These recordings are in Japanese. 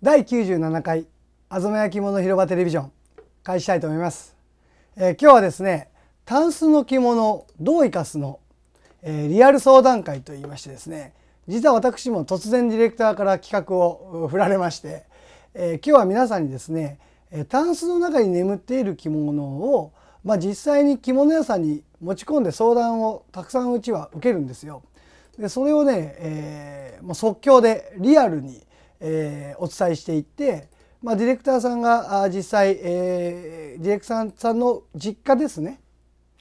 第97回あぞめ焼き物広場テレビジョン開始したいと思います、えー、今日はですねタンスの着物どう生かすの、えー、リアル相談会と言いましてですね実は私も突然ディレクターから企画を振られまして、えー、今日は皆さんにですねタンスの中に眠っている着物を、まあ、実際に着物屋さんに持ち込んで相談をたくさんうちは受けるんですよ。でそれをね、えー、もう即興でリアルにえー、お伝えしていって、まあ、ディレクターさんが実際、えー、ディレクターさんの実家ですね、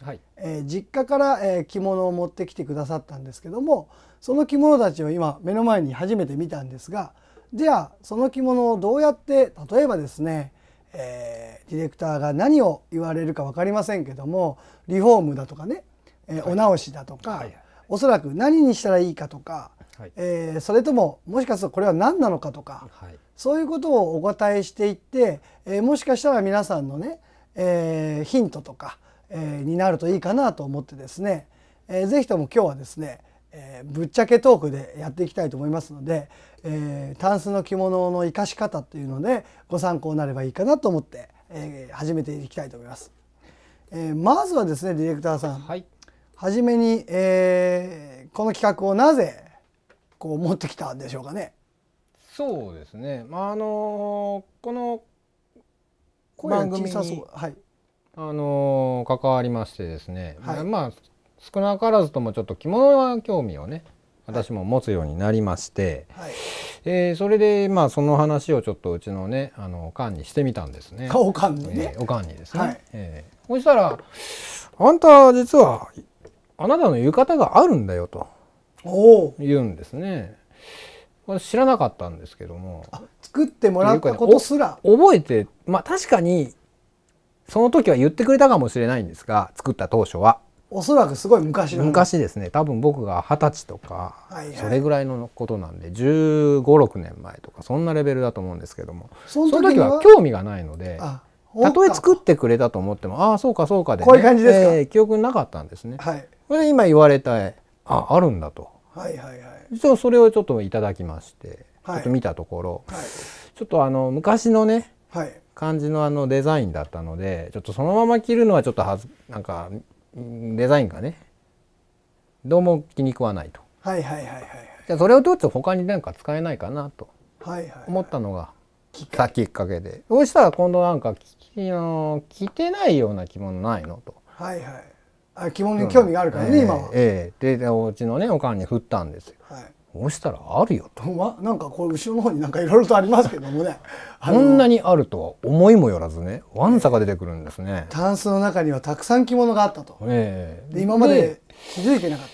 はいえー、実家から、えー、着物を持ってきてくださったんですけどもその着物たちを今目の前に初めて見たんですがじゃあその着物をどうやって例えばですね、えー、ディレクターが何を言われるか分かりませんけどもリフォームだとかね、えー、お直しだとか、はいはい、おそらく何にしたらいいかとかはい、えー、それとももしかするとこれは何なのかとか、はい、そういうことをお答えしていって、えー、もしかしたら皆さんのね、えー、ヒントとか、えになるといいかなと思ってですね、えー、ぜひとも今日はですね、えぶっちゃけトークでやっていきたいと思いますので、えー、タンスの着物の生かし方というのでご参考になればいいかなと思って、え始めていきたいと思います。えまずはですねディレクターさん、はい、初めに、えこの企画をなぜこう持ってきたんでしょうかね。そうですね。まああのこの番組に、はい、あの関わりましてですね、はい、まあ少なからずともちょっと着物は興味をね私も持つようになりまして、はい、えー、それでまあその話をちょっとうちのねあのおかんにしてみたんですね。おかんにね、えー、おかんにですね。はい、えー、そしたら「あんた実はあなたの浴衣があるんだよ」と。言うんですね。知らなかったんですけども作ってもらったことすら、ね、覚えてまあ確かにその時は言ってくれたかもしれないんですが作った当初はおそらくすごい昔の昔ですね多分僕が二十歳とか、はいそれぐらいのことなんで1 5 6年前とかそんなレベルだと思うんですけどもその時は興味がないのでたとえ作ってくれたと思ってもああそうかそうかで、ね、こういう感じですか、えー、記憶なかったんですね、はい、これで今言われたああるんだとはいはいはい、実はそれをちょっといただきまして、はい、ちょっと見たところ、はい、ちょっとあの昔のね、はい、感じのあのデザインだったのでちょっとそのまま着るのはちょっとはずなんかデザインがねどうも気に食わないと。はいはいはいはい、じゃそれをどうと他に何か使えないかなと思ったのがきっかけで、そうしたら今度なんか着着てないような着物ないのと。はいはいあ着物に興味があるからね、うん、今は。ええー、でおうちのねおかんに振ったんですよ。はいそしたらあるよと、ま、なんかこう後ろの方になんかいろいろとありますけどもね こんなにあるとは思いもよらずねわんさか出てくるんですねタンスの中にはたくさん着物があったと、えー、で今まで気づいてなかった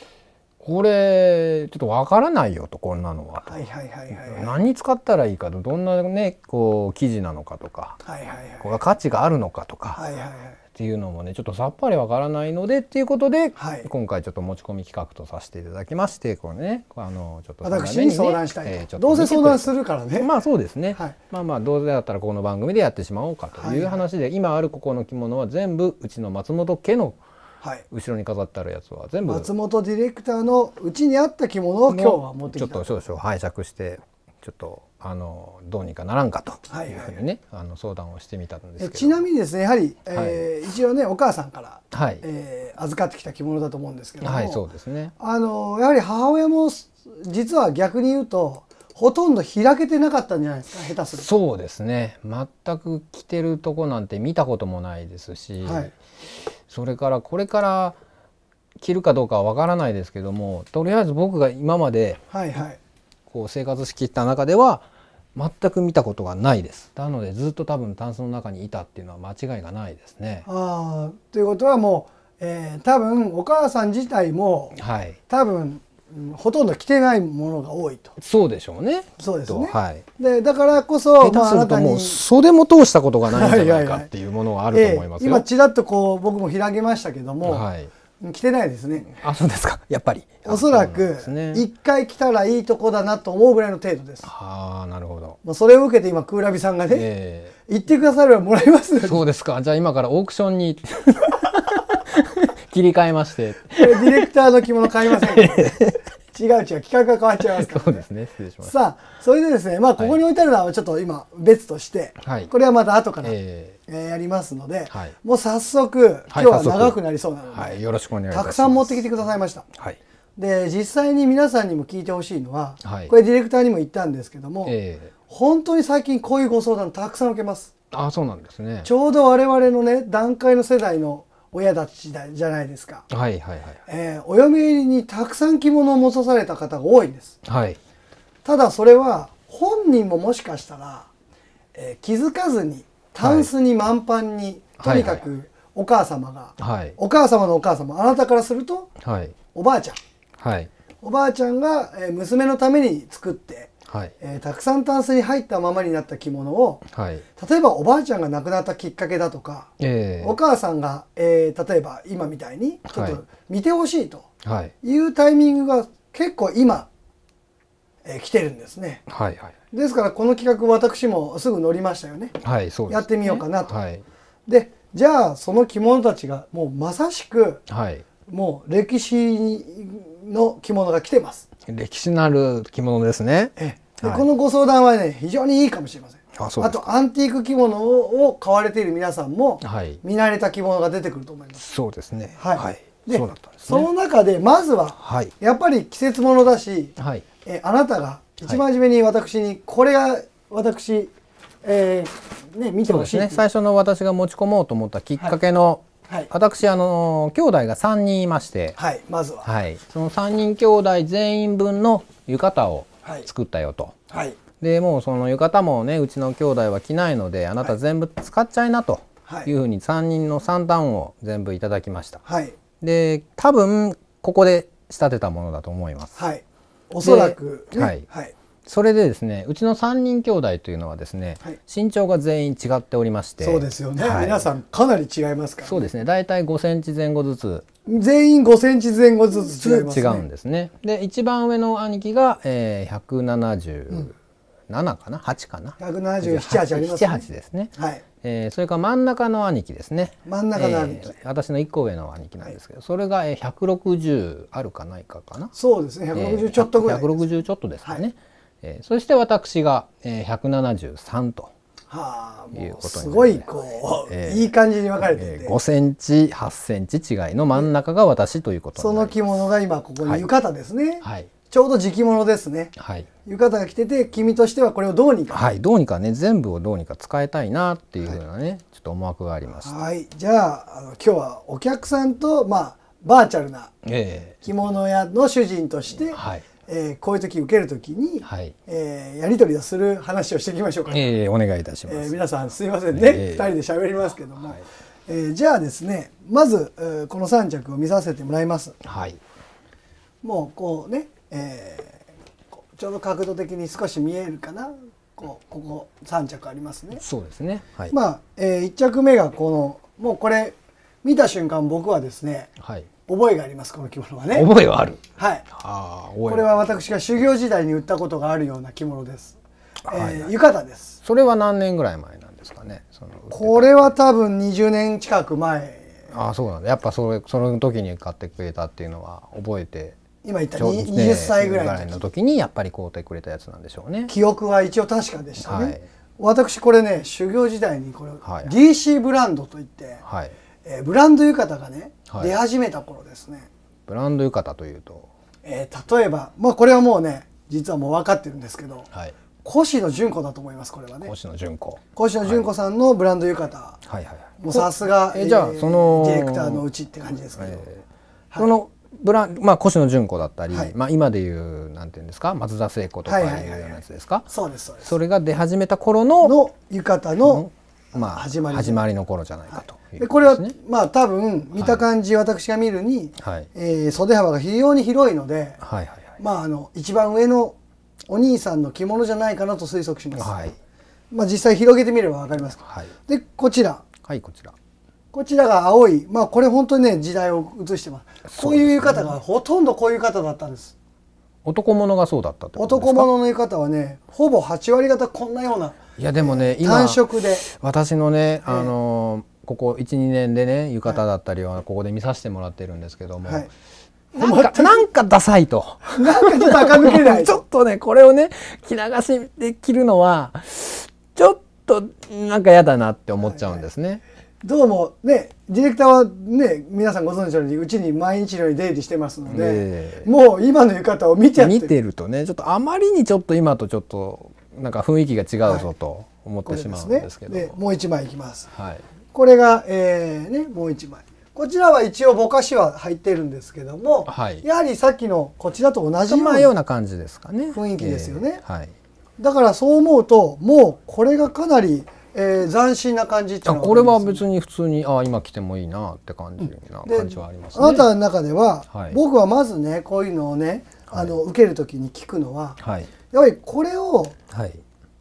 これちょっとわからないよとこんなのははいはいはいはい、何に使ったらいいかとどんなねこう生地なのかとか、はいはいはい、これは価値があるのかとか、はいはいはい、っていうのもねちょっとさっぱりわからないのでっていうことで、はい、今回ちょっと持ち込み企画とさせていただきましてこれねあのちょっと、ね、私に相談したい、えー、どうせ相談するからねまあそうですね、はい、まあまあどうせだったらこの番組でやってしまおうかという話で、はいはい、今あるここの着物は全部うちの松本家のはい、後ろに飾ってあるやつは全部松本ディレクターのうちにあった着物を今日は持ってきたちょっと少々拝借してちょっとあのどうにかならんかというふうにね、はいはい、あの相談をしてみたんですちなみにですねやはり、えー、はい、一応ねお母さんから、はいえー、預かってきた着物だと思うんですけども、はい、そうですねあのやはり母親も実は逆に言うとほとんど開けてなかったんじゃないですか下手するそうですね全く着てるとこなんて見たこともないですし、はい、それからこれから着るかどうかは分からないですけどもとりあえず僕が今まで、はいはい、こう生活しきった中では全く見たことがないですなのでずっと多分タンスの中にいたっていうのは間違いがないですね。あということはもう、えー、多分お母さん自体も、はい、多分ほとんど着てないものが多いと。そうでしょうね。そうですね。はい。で、だからこそ、下手するともう袖も通したことがないんじゃないかっていうものがあると思いますよ。はいはいはいえー、今ちらっとこう僕も開けましたけども、はい、来てないですねあそうですかやっぱりおそらく一回来たらいいとこだなと思うぐらいの程度ですああなるほど、まあ、それを受けて今クーラビさんがね、えー、行ってくださればもらいますそうですかじゃあ今からオークションに 切り替えましてディレクターの着物買いません 違う違う企画が変わっちゃいますから、ね、そうですね失礼しますさあそれでですねまあここに置いてあるのはちょっと今別として、はい、これはまた後から、えー、えー、やりますので、はい、もう早速今日は長くなりそうなので、はい、よろしくお願いしますたくさん持ってきてくださいました、はい、で実際に皆さんにも聞いてほしいのは、はい、これディレクターにも言ったんですけども、えー、本当に最近こういうご相談たくさん受けますあそうなんですねちょうど我々のね段階の世代の親たちじゃないですか。はいはいはい。えー、お嫁入りにたくさん着物を持たされた方が多いんです。はい。ただそれは本人ももしかしたら、えー、気づかずにタンスに満帆に、はい、とにかくお母様が、はい、お母様のお母様あなたからすると、はい、おばあちゃん、はい、おばあちゃんが娘のために作ってはい、えー、たくさんタンスに入ったままになった着物を、はい、例えばおばあちゃんが亡くなったきっかけだとか、えー、お母さんが、えー、例えば今みたいにちょっと見てほしいというタイミングが結構今、えー、来てるんですね、はいはい、ですからこの企画私もすぐ乗りましたよね,、はいそうです、ね、やってみようかなと。はい、でじゃあその着物たちがもうまさしく、はい、もう歴史の着物が来てます。歴史のある着物ですね。ええはい、このご相談はね非常にいいかもしれませんあとアンティーク着物を買われている皆さんも、はい、見慣れた着物が出てくると思いますそうですねはい、はい、で、ね、その中でまずは、はい、やっぱり季節物だし、はい、えあなたが一番初めに私に、これが私、えーね、見てほしいね最初の私が持ち込もうと思ったきっかけの、はい、私あの兄弟が3人いまして、はい、まずは、はい、その3人兄弟全員分の浴衣を作ったよと。はい、でもうその浴衣もねうちの兄弟は着ないのであなた全部使っちゃいなというふうに3人の3段ンを全部いただきました。はい、で多分ここで仕立てたものだと思います。はい、おそらく、ね、はい、はいそれでですねうちの3人兄弟というのはですね、はい、身長が全員違っておりましてそうですよね、はい、皆さんかなり違いますから、ね、そうですね大体5センチ前後ずつ全員5センチ前後ずつ違います、ね、違うんですねで一番上の兄貴が、えー、1 7 7かな8かな1778ありますね78ですね、はいえー、それから真ん中の兄貴ですね真ん中の兄貴、えー、私の1個上の兄貴なんですけど、はい、それが160あるかないかかなそうですね160ちょっとぐらい、160ちょっとですかね、はいえー、そして私が、えー、173と。はあ、いうことすごいこう、えー、いい感じに分かれてて、えー、5センチ8センチ違いの真ん中が私ということその着物が今ここに浴衣ですね、はい、ちょうど時物ですね、はい、浴衣が着てて君としてはこれをどうにかはいどうにかね全部をどうにか使いたいなっていうふうなね、はい、ちょっと思惑がありましたはいじゃああの今日はお客さんとまあバーチャルな着物屋の主人として、えーはい、えー、こういう時受ける時に、はい、えー、やり取りをする話をしていきましょうか、えー、お願いいたします、えー、皆さんすいませんね、えー、2人で喋りますけども、はい、えー、じゃあですねまず、えー、この3着を見させてもらいます、はい、もうこうね、えー、ちょうど角度的に少し見えるかなこうここ3着ありますねそうですね、はい、まあ、えー、1着目がこのもうこれ見た瞬間僕はですね、はい、覚えがありますこの着物はね覚えはあるはいあこれは私が修行時代に売ったことがあるような着物です、はいはい、えー、浴衣ですそれは何年ぐらい前なんですかねそのこれは多分20年近く前ああそうなんだやっぱそれその時に買ってくれたっていうのは覚えて今言った20歳ぐらいの時にやっぱり買うてくれたやつなんでしょうね記憶は一応確かでしたね、はい、私これね修行時代にこれ、はい、DC ブランドといって、はいえー、ブランド浴衣がね、はい、出始めた頃ですねブランド浴衣というと、えー、例えば、まあ、これはもうね実はもう分かってるんですけど、はい、越野純子だと思いますこれはね越野純子越野純子さんのブランド浴衣、はい、はいはいもうさすが、えー、じゃあそのディレクターのうちって感じですけど、えーはい、そのブランまあ越野純子だったり、はい、まあ今でいうなんていうんですか松田聖子とかいうようなやつですか、はいはいはいはい、そうですそうですそれが出始めた頃のの浴衣の、まあ、始まりの頃じゃないかと、でこれは、まあ多分見た感じ、私が見るに、はいえー、袖幅が非常に広いので、はいはいはい、まああの一番上のお兄さんの着物じゃないかなと推測します、はいまあ、実際広げてみれば分かります、はい、でこちらはいこちらこちらが青いまあこれ本当にね時代を映してますこういう浴衣がほとんどこういう浴衣だったんです男物がそうだったって男物の浴衣はねほぼ8割方こんなようないやでもね、えー、今単色で私のね、あのーここ12年でね浴衣だったりはここで見させてもらってるんですけども、はいなんか、なんかダサいと。なんかちょっと抜けない。ちょっとね、これをね、着流しで着るのは、ちょっとなんか嫌だなって思っちゃうんですね。はいはい、どうもね、ディレクターはね、皆さんご存知のように、うちに毎日のように出入りしてますので、えー、もう今の浴衣を見ちゃって見てるとね、ちょっとあまりにちょっと今とちょっと、なんか雰囲気が違うぞと思ってしまうんですけど。はね、もう一枚いきます。はい。これが、えーね、もう一枚こちらは一応ぼかしは入ってるんですけども、はい、やはりさっきのこちらと同じような感じですかね雰囲気ですよね、えーはい、だからそう思うともうこれがかなり、えー、斬新な感じっていうのは、ね、これは別に普通にああ今着てもいいなって感じな感じはあります、ね、あなたの中では、はい、僕はまずねこういうのをねあの受ける時に聞くのは、はい、やはりこれを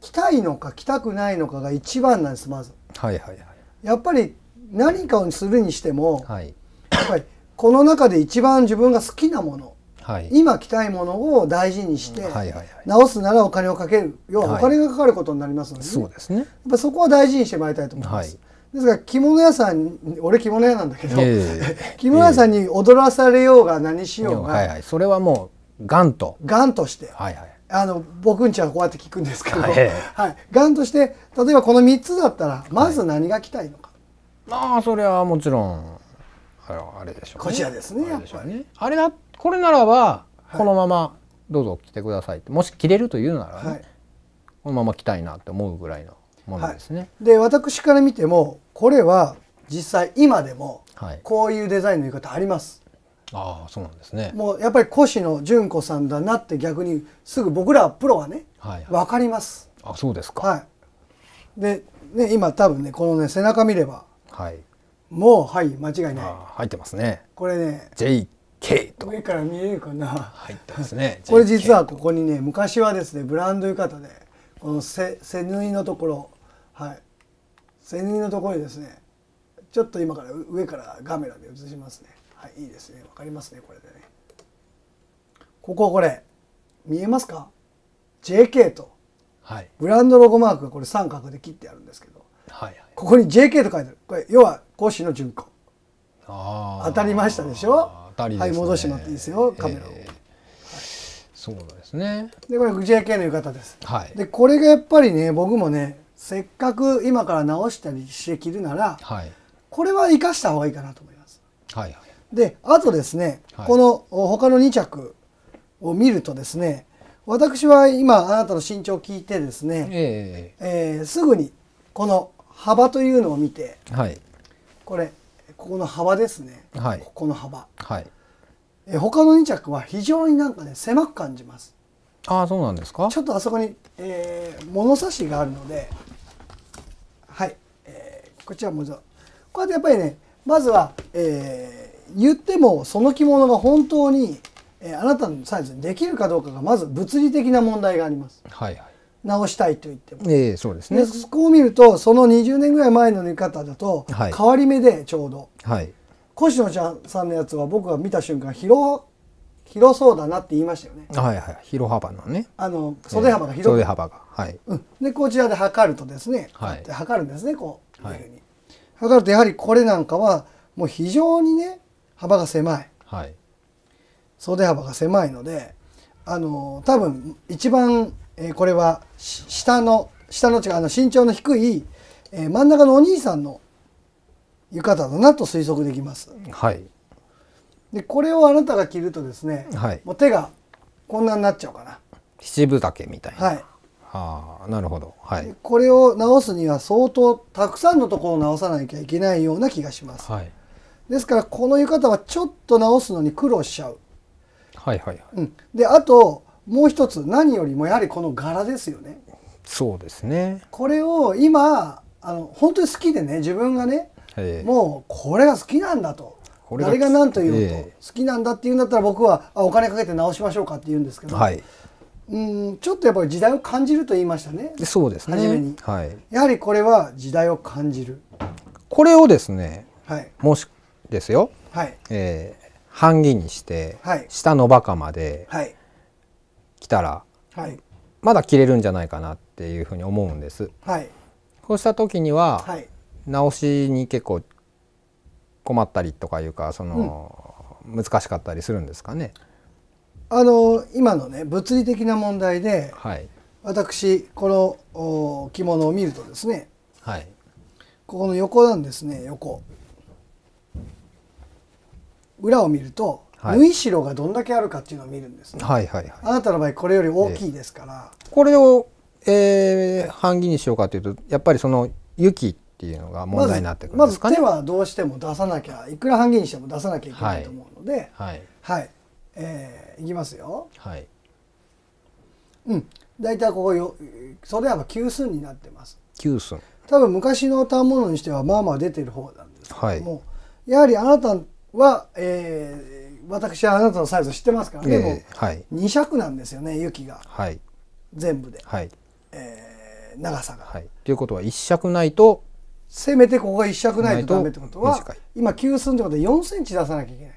着たいのか着たくないのかが一番なんですまず。はいはいはいやっぱり何かをするにしても、はい、やっぱりこの中で一番自分が好きなもの、はい、今着たいものを大事にして、直すならお金をかける要はお金がかかることになりますので、ね,、そうですね、やっぱそこは大事にしてまいりたいと思います。ですから着物屋さん俺着物屋なんだけど、えー、着物屋さんに踊らされようが何しようが、えーはいはい、それはもうがんとがとして、はいはい、あの僕んちはこうやって聞くんですけど、はい、はい、がんとして例えばこの3つだったらまず何が来たいのか、はい、まあそれはもちろんあれでしょう、ね、こちらですねやっぱり、あれだこれならばこのままどうぞ来てください、はい、もし着れるというなら、ねはい、このまま着たいなって思うぐらいのものですね、で私から見てもこれは実際今でもこういうデザインの言い方あります、ああそうなんですねもうやっぱり越野純子さんだなって逆にすぐ僕らプロはね、はい分かりますあそうですか、はい、で、ね、今多分ねこのね背中見れば、はい、もうはい間違いない入ってますねこれね JK と上から見えるかな入ってますね これ実はここにね昔はですねブランド浴衣でこの背背縫いのところはい背縫いのところにですねちょっと今から上からカメラで映しますねはいいいですねわかりますねこれでねこここれ見えますか JK と、はい、ブランドロゴマークがこれ三角で切ってあるんですけど、はいはい、ここに JK と書いてあるこれ要は講師の純子当たりましたでしょ当たり、ね、はい戻してもらっていいですよカメラを、えーそうですねでこれ JK の浴衣です、はい、でこれがやっぱりね僕もねせっかく今から直したりして着るなら、はい、これは生かした方がいいかなと思いますはいはいであとですね、はい、この他の2着を見るとですね私は今あなたの身長を聞いてですね、えー、えー、すぐにこの幅というのを見て、はい、これここの幅ですね、はい、ここの幅、はいえ他の2着は非常になんかね狭く感じますああそうなんですかちょっとあそこに、えー、物差しがあるのではい、えー、こちらもこうやってやっぱりねまずは、えー、言ってもその着物が本当に、えー、あなたのサイズにできるかどうかがまず物理的な問題があります。はい、はい、直したいと言っても、えー、そうですねそこう見るとその20年ぐらい前の縫い方だと、はい、変わり目でちょうど、はい、越野ちゃんさんのやつは僕が見た瞬間広広そうだなって言いましたよね。はいはい、広幅のね。あの袖幅が広い、えー、袖幅が、はい。うん、でこちらで測るとですね、はい、測るんですね、こう、はい、測るとやはりこれなんかはもう非常にね、幅が狭い、はい、袖幅が狭いのであの多分一番、えー、これは下の下の違うあの身長の低い、えー、真ん中のお兄さんの浴衣だなと推測できます。はい、でこれをあなたが着るとですね、はい、もう手がこんなになっちゃうかな。七分丈みたいな。はい、はあなるほど、はい、これを直すには相当たくさんのところを直さなきゃいけないような気がします。はいですからこの浴衣はちょっと直すのに苦労しちゃう。はいはいはい。うん、であともう一つ何よりもやはりこの柄ですよね。そうですね。これを今あの本当に好きでね自分がね、もうこれが好きなんだと。が誰が何と言うと、好きなんだって言うんだったら僕はあお金かけて直しましょうかって言うんですけど、はい、うんちょっとやっぱり時代を感じると言いましたねそうですね初めに、はい、やはりこれは時代を感じるこれをですね、はい、もしですよ、はいえー、半銀にして、下のバカまで来たら、まだ切れるんじゃないかなっていうふうに思うんです。はい、こうした時には、直しに結構困ったりとかいうかその、難しかったりするんですかねあの今のね物理的な問題で、はい、私この着物を見るとですね、はい、ここの横なんですね横。裏を見ると、はい、縫い代がどんだけあるかっていうのを見るんですね。はいはいはい、あなたの場合これより大きいですから。えー、これを、えー、半切にしようかというとやっぱりその雪っていうのが問題になってくるんですかね。まず、ま、手はどうしても出さなきゃいくら半切にしても出さなきゃいけないと思うので、はい、はい、えー、いきますよ。はい、うん大体ここよそ袖幅9寸になってます。9寸多分昔の反物にしてはまあまあ出てる方なんですけども、はい、やはりあなたは、えー、私はあなたのサイズ知ってますからね、もはい、2尺なんですよね雪が、はい、全部で、はいえー、長さが。はい、ということは1尺ないとせめてここが1尺ないとダメってことは今急寸ってことで4センチ出さなきゃいけない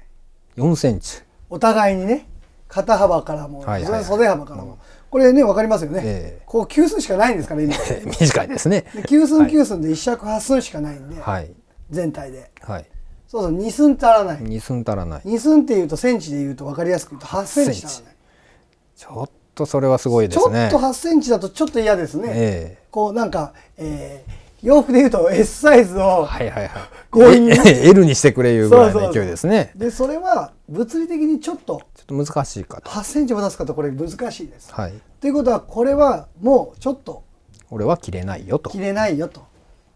4センチお互いにね肩幅からも、はいはい、袖幅からも、うん、これね分かりますよね、えー、こう9寸しかないんですから今 短いですね急9寸9寸で1尺8寸しかないんで、はい、全体で、はい、そうそう2寸足らない2寸足らない2寸っていうとセンチでいうと分かりやすく言うと8センチ足らないちょっとそれはすごいですねちょっと8センチだとちょっと嫌ですね、えー、こうなんか、えー、洋服でいうと S サイズをはいはいはい L にしてくれいうぐらいの勢いですねでそれは物理的にちょっとちょっと難しいかと8センチ出すかとこれ難しいです、はい、ということはこれはもうちょっと俺は切れないよと切れないよと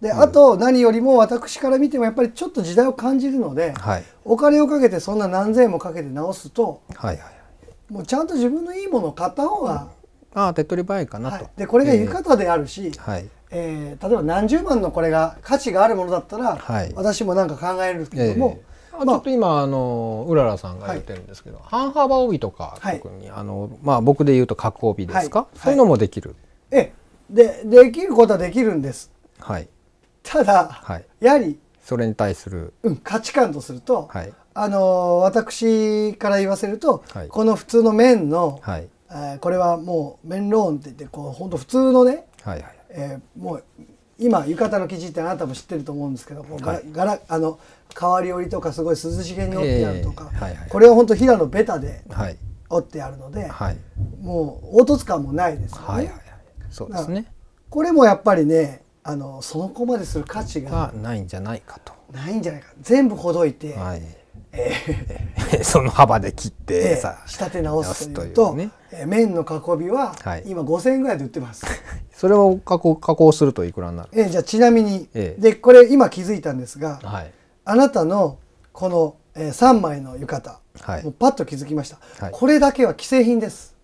であと何よりも私から見てもやっぱりちょっと時代を感じるので、はい、お金をかけてそんな何千円もかけて直すと、はいはい、もうちゃんと自分のいいものを買った方が、うん、あ手っ取り早いかなと。はい、でこれが浴衣であるし、えー、はいえー、例えば何十万のこれが価値があるものだったら、はい、私も何か考えるけども。えーちょっと今あのうららさんが言ってるんですけど、半幅帯とか、特にあのまあ僕で言うと角帯ですか、そういうのもできる。えでできることはできるんです。はい。ただ、はい、やはりそれに対する、うん、価値観とすると、はい、あの私から言わせると、はい、この普通の麺の、はいえー、これはもう麺ローンって言ってこう本当普通のね、はいはいえー、もう今浴衣の生地ってあなたも知ってると思うんですけども、はい、があの変わり折りとかすごい涼しげに折ってあるとか、えーはいはい、これは本当平野ベタで折ってあるので、はい、もう凹凸感もないですよね。はいはいはい、そうですねこれもやっぱりねあのその子までする価値がないんじゃないかとないんじゃないか全部ほどいて、はいえー、その幅で切ってさ、仕立て直すというとねえー、麺の囲みは、今5,000円ぐらいで売ってます それを加工加工するといくらになる、えー、じゃあちなみに、えー、でこれ今気づいたんですが、はい、あなたのこの、えー、3枚の浴衣、はい、もうパッと気づきました、はい、これだけは既製品です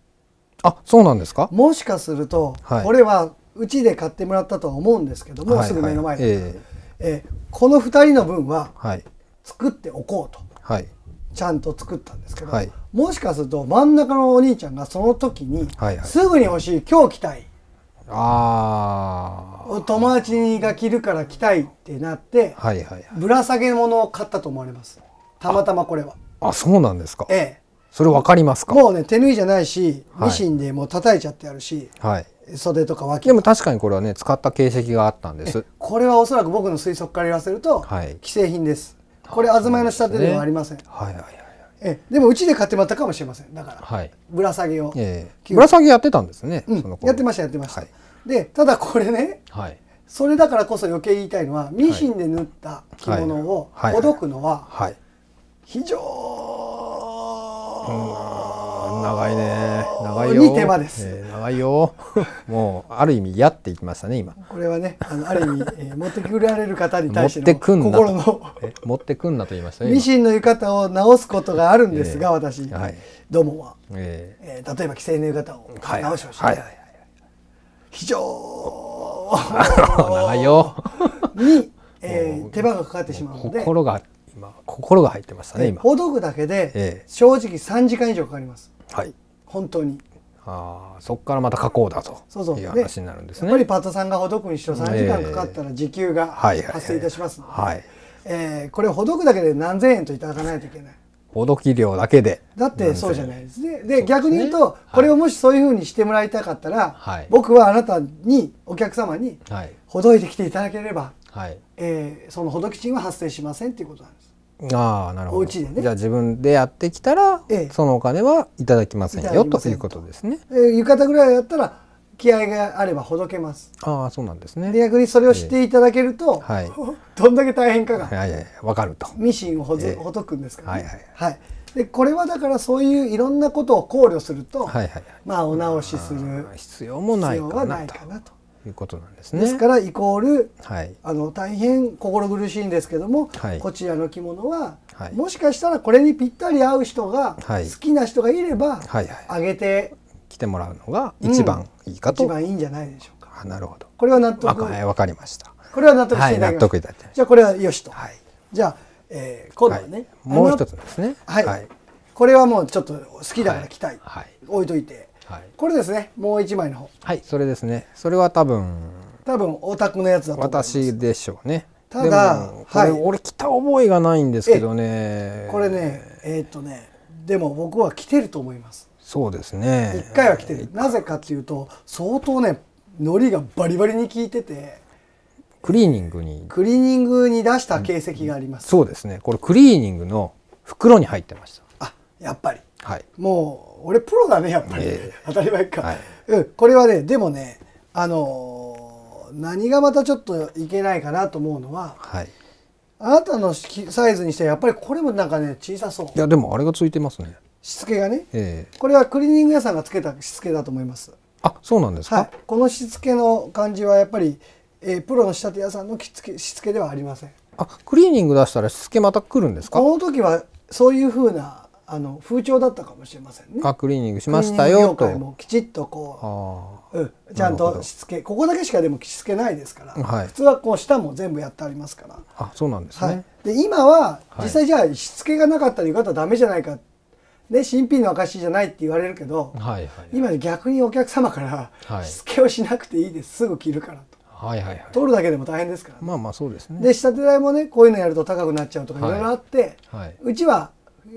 あそうなんですかもしかすると、はい、これはうちで買ってもらったとは思うんですけども、すぐ目の前で、はいえー、この2人の分は作っておこうと、はい、ちゃんと作ったんですけど、はい、もしかすると真ん中のお兄ちゃんがその時に、はいすぐに欲しい今日着たいあ友達にが着るから着たいってなって、はいはいはい、ぶら下げ物を買ったと思われますたまたまこれはあそうなんですかええそれ分かりますかもうね手縫いじゃないしミシンでもう叩いちゃってあるし、はい、袖とか脇でも確かにこれはね使った形跡があったんですこれはおそらく僕の推測から言わせると、はい、既製品ですこれ東屋の仕立てではありません、ね、はいはいはいえでもうちで買ってもらったかもしれませんだから、はい、ぶら下げを、えー、ぶら下げやってたんですね、うん、やってましたやってました、はい、でただこれね、はい、それだからこそ余計言いたいのはミシンで縫った着物をほどくのは非常、はい、長いね長いよ。に手間です。えー、長いよ。もうある意味やっていきましたね今。これはねあのある意味、えー、持ってくられる方に対しての心の 持ってくんなと言いましたね。ミシンの浴衣を直すことがあるんですが、えー、私、はい、どもは、えーえー、例えば既成の浴衣を直しました、はいはいはい、非常長いよに、えー、手間がかかってしまうので心が今心が入ってましたね今。ほどくだけで、えー、正直3時間以上かかります。はい本当に。あそこからまた加工だとそうそういう話になるんですね。やっぱりパートさんがほどくにしろ3時間かかったら時給が発生いたしますので、はい、はいえこれほどくだけで何千円といただかないといけない。ほどき量だけでだってそうじゃないですね。で、ね、逆に言うと、これをもしそういうふうにしてもらいたかったら、はい、僕はあなたにお客様にほどいてきていただければ、はいえー、そのほどき賃は発生しませんっていうことなんです。ああなるほどお家でねじゃあ自分でやってきたら、ええ、そのお金はいただきませんよということですね、えー、浴衣ぐらいだったら気合があればほどけますああそうなんですね逆にそれを知っていただけると、えはい、どんだけ大変かがはいはいわかるとミシンをほ,、えほどくんですからねはいはい、はい、でこれはだからそういういろんなことを考慮すると、はいはいはい、まあお直しする必要もないかなと。いうことなんですね。ですからイコール、はい、あの大変心苦しいんですけども、はい、こちらの着物は、はい、もしかしたらこれにぴったり合う人が、はい、好きな人がいれば、はいはい、げて来てもらうのが一番いいかと、うん、一番いいんじゃないでしょうか。なるほど。これは納得。わかりました。これは納得していただきまた。じゃあこれはよしと。じゃあ、えー、今度はね、もう一つですね。はい。これはもうちょっと好きだから着たい。はい、置いといて。これですねもう一枚の方はいそれですねそれは多分多分オタクのやつだと私でしょうねただこれ、はい、俺着た覚えがないんですけどねこれねえー、っとねでも僕は着てると思いますそうですね一回は着てるなぜかっていうと相当ねのりがバリバリに効いててクリーニングにクリーニングに出した形跡があります、そうですねこれクリーニングの袋に入ってましたあやっぱりはいもう俺プロだねやっぱり、えー、当たり前か、はい、うん、これはねでもねあのー、何がまたちょっといけないかなと思うのは、はい、あなたのサイズにしてはやっぱりこれもなんかね小さそういやでもあれがついてますねしつけがね、えー、これはクリーニング屋さんがつけたしつけだと思いますあそうなんですか、はい、このしつけの感じはやっぱり、えー、プロの仕立て屋さんのしつけしつけではありませんあクリーニング出したらしつけまた来るんですかこの時はそういうふうなあの風潮だったかもしれませんね。クリーニングしましたよと。もきちっとこう、うん、ちゃんとしつけここだけしかでもしつけないですから、はい、普通はこう下も全部やってありますから。あそうなんですね。はい、で今は実際じゃあしつけがなかったら浴衣ダメじゃないか。で新品の証じゃないって言われるけど、はいはい、今逆にお客様からしつけをしなくていいですすぐ着るからと。はいはいはい、取るだけでも大変ですから、ね、まあまあそうですねで仕立て代もねこういうのやると高くなっちゃうとかいろいろあって、はい、はい、うちは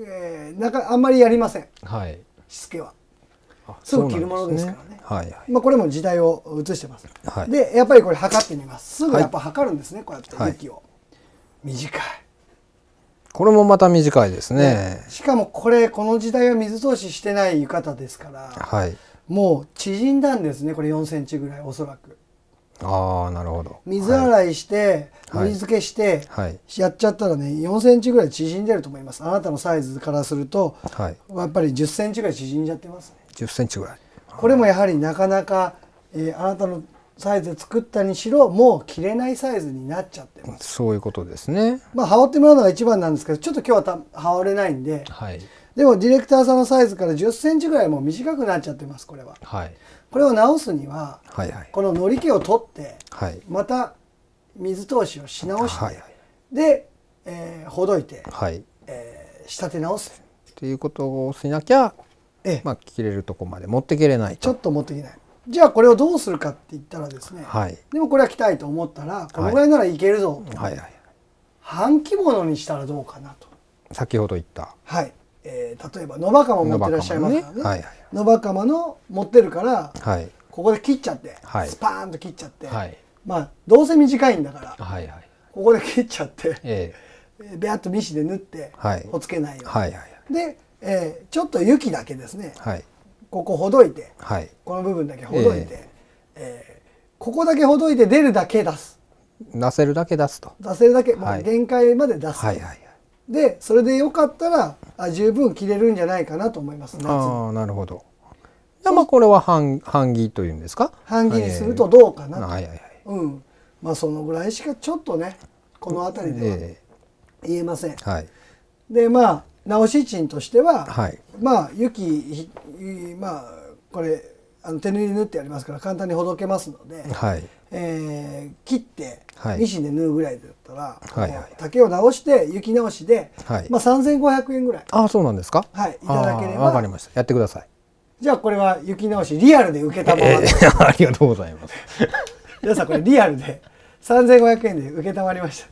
えー、なかあんまりやりません、はい、しつけは。すぐ着るものですからね。ねはいはい、まあこれも時代を映してます。はい、でやっぱりこれ測ってみます。すぐやっぱ測るんですね、こうやって息を、はい、短い。これもまた短いですね。しかもこれこの時代は水通ししてない浴衣ですから、はい、もう縮んだんですねこれ4センチぐらいおそらく。あなるほど水洗いして、はい、水付けして、はい、やっちゃったらね4センチぐらい縮んでると思いますあなたのサイズからすると、はい、やっぱり1 0ンチぐらい縮んじゃってますね1 0ンチぐらいこれもやはりなかなか、えー、あなたのサイズ作ったにしろもう着れないサイズになっちゃってますそういうことですねまあ羽織ってもらうのが一番なんですけどちょっと今日は羽織れないんで、はい、でもディレクターさんのサイズから1 0ンチぐらいもう短くなっちゃってますこれは、はい、これを直すには、はいはい、こののり気を取って、はい、また水通しをし直して、はいはい、で、えー、ほどいて、はいえー、仕立て直す。ということをしなきゃ、ええ、まあ切れるとこまで持ってけれないと。ちょっと持っていない。じゃあこれをどうするかって言ったらですね、はい、でもこれは来たいと思ったらこのぐらいならいけるぞと、はいはい半規模のにしたらどうかなと先ほど言った、はいえー、例えば野バかも持ってらっしゃいますからね、ねはいはい、バカマの持ってるから、はい、ここで切っちゃって、はい、スパーンと切っちゃって、はい、まあどうせ短いんだから、はいはい、ここで切っちゃって、えー、ビャッとミシで縫って、はい、ほつけないように、はいはい、で、えー、ちょっと雪だけですね、はい、ここほどいて、はい、この部分だけほどいて、えー、えー、ここだけほどいて出るだけ出す出せるだけ出すと出せるだけ、まあ、限界まで出す、はいはい、でそれでよかったらあ十分着れるんじゃないかなと思います夏あなるほどでまあこれは半半着というんですか半着にするとどうかなと、はいはいはいうんまあそのぐらいしかちょっとねこの辺りでは言えません、えー、はい、でまあ直し賃としては、はい、まあ雪まあこれあの手縫い縫ってありますから簡単にほどけますので、はい、えー、切ってミシンで縫うぐらいだったら、はいはい、竹を直して雪直しで、はいまあ、3500円ぐらいあそうなんですかはいいただければわかりましたやってくださいじゃあこれは雪直しリアルで受けたまま、えー、ありがとうございます皆さんこれリアルで3500円で受けたまりました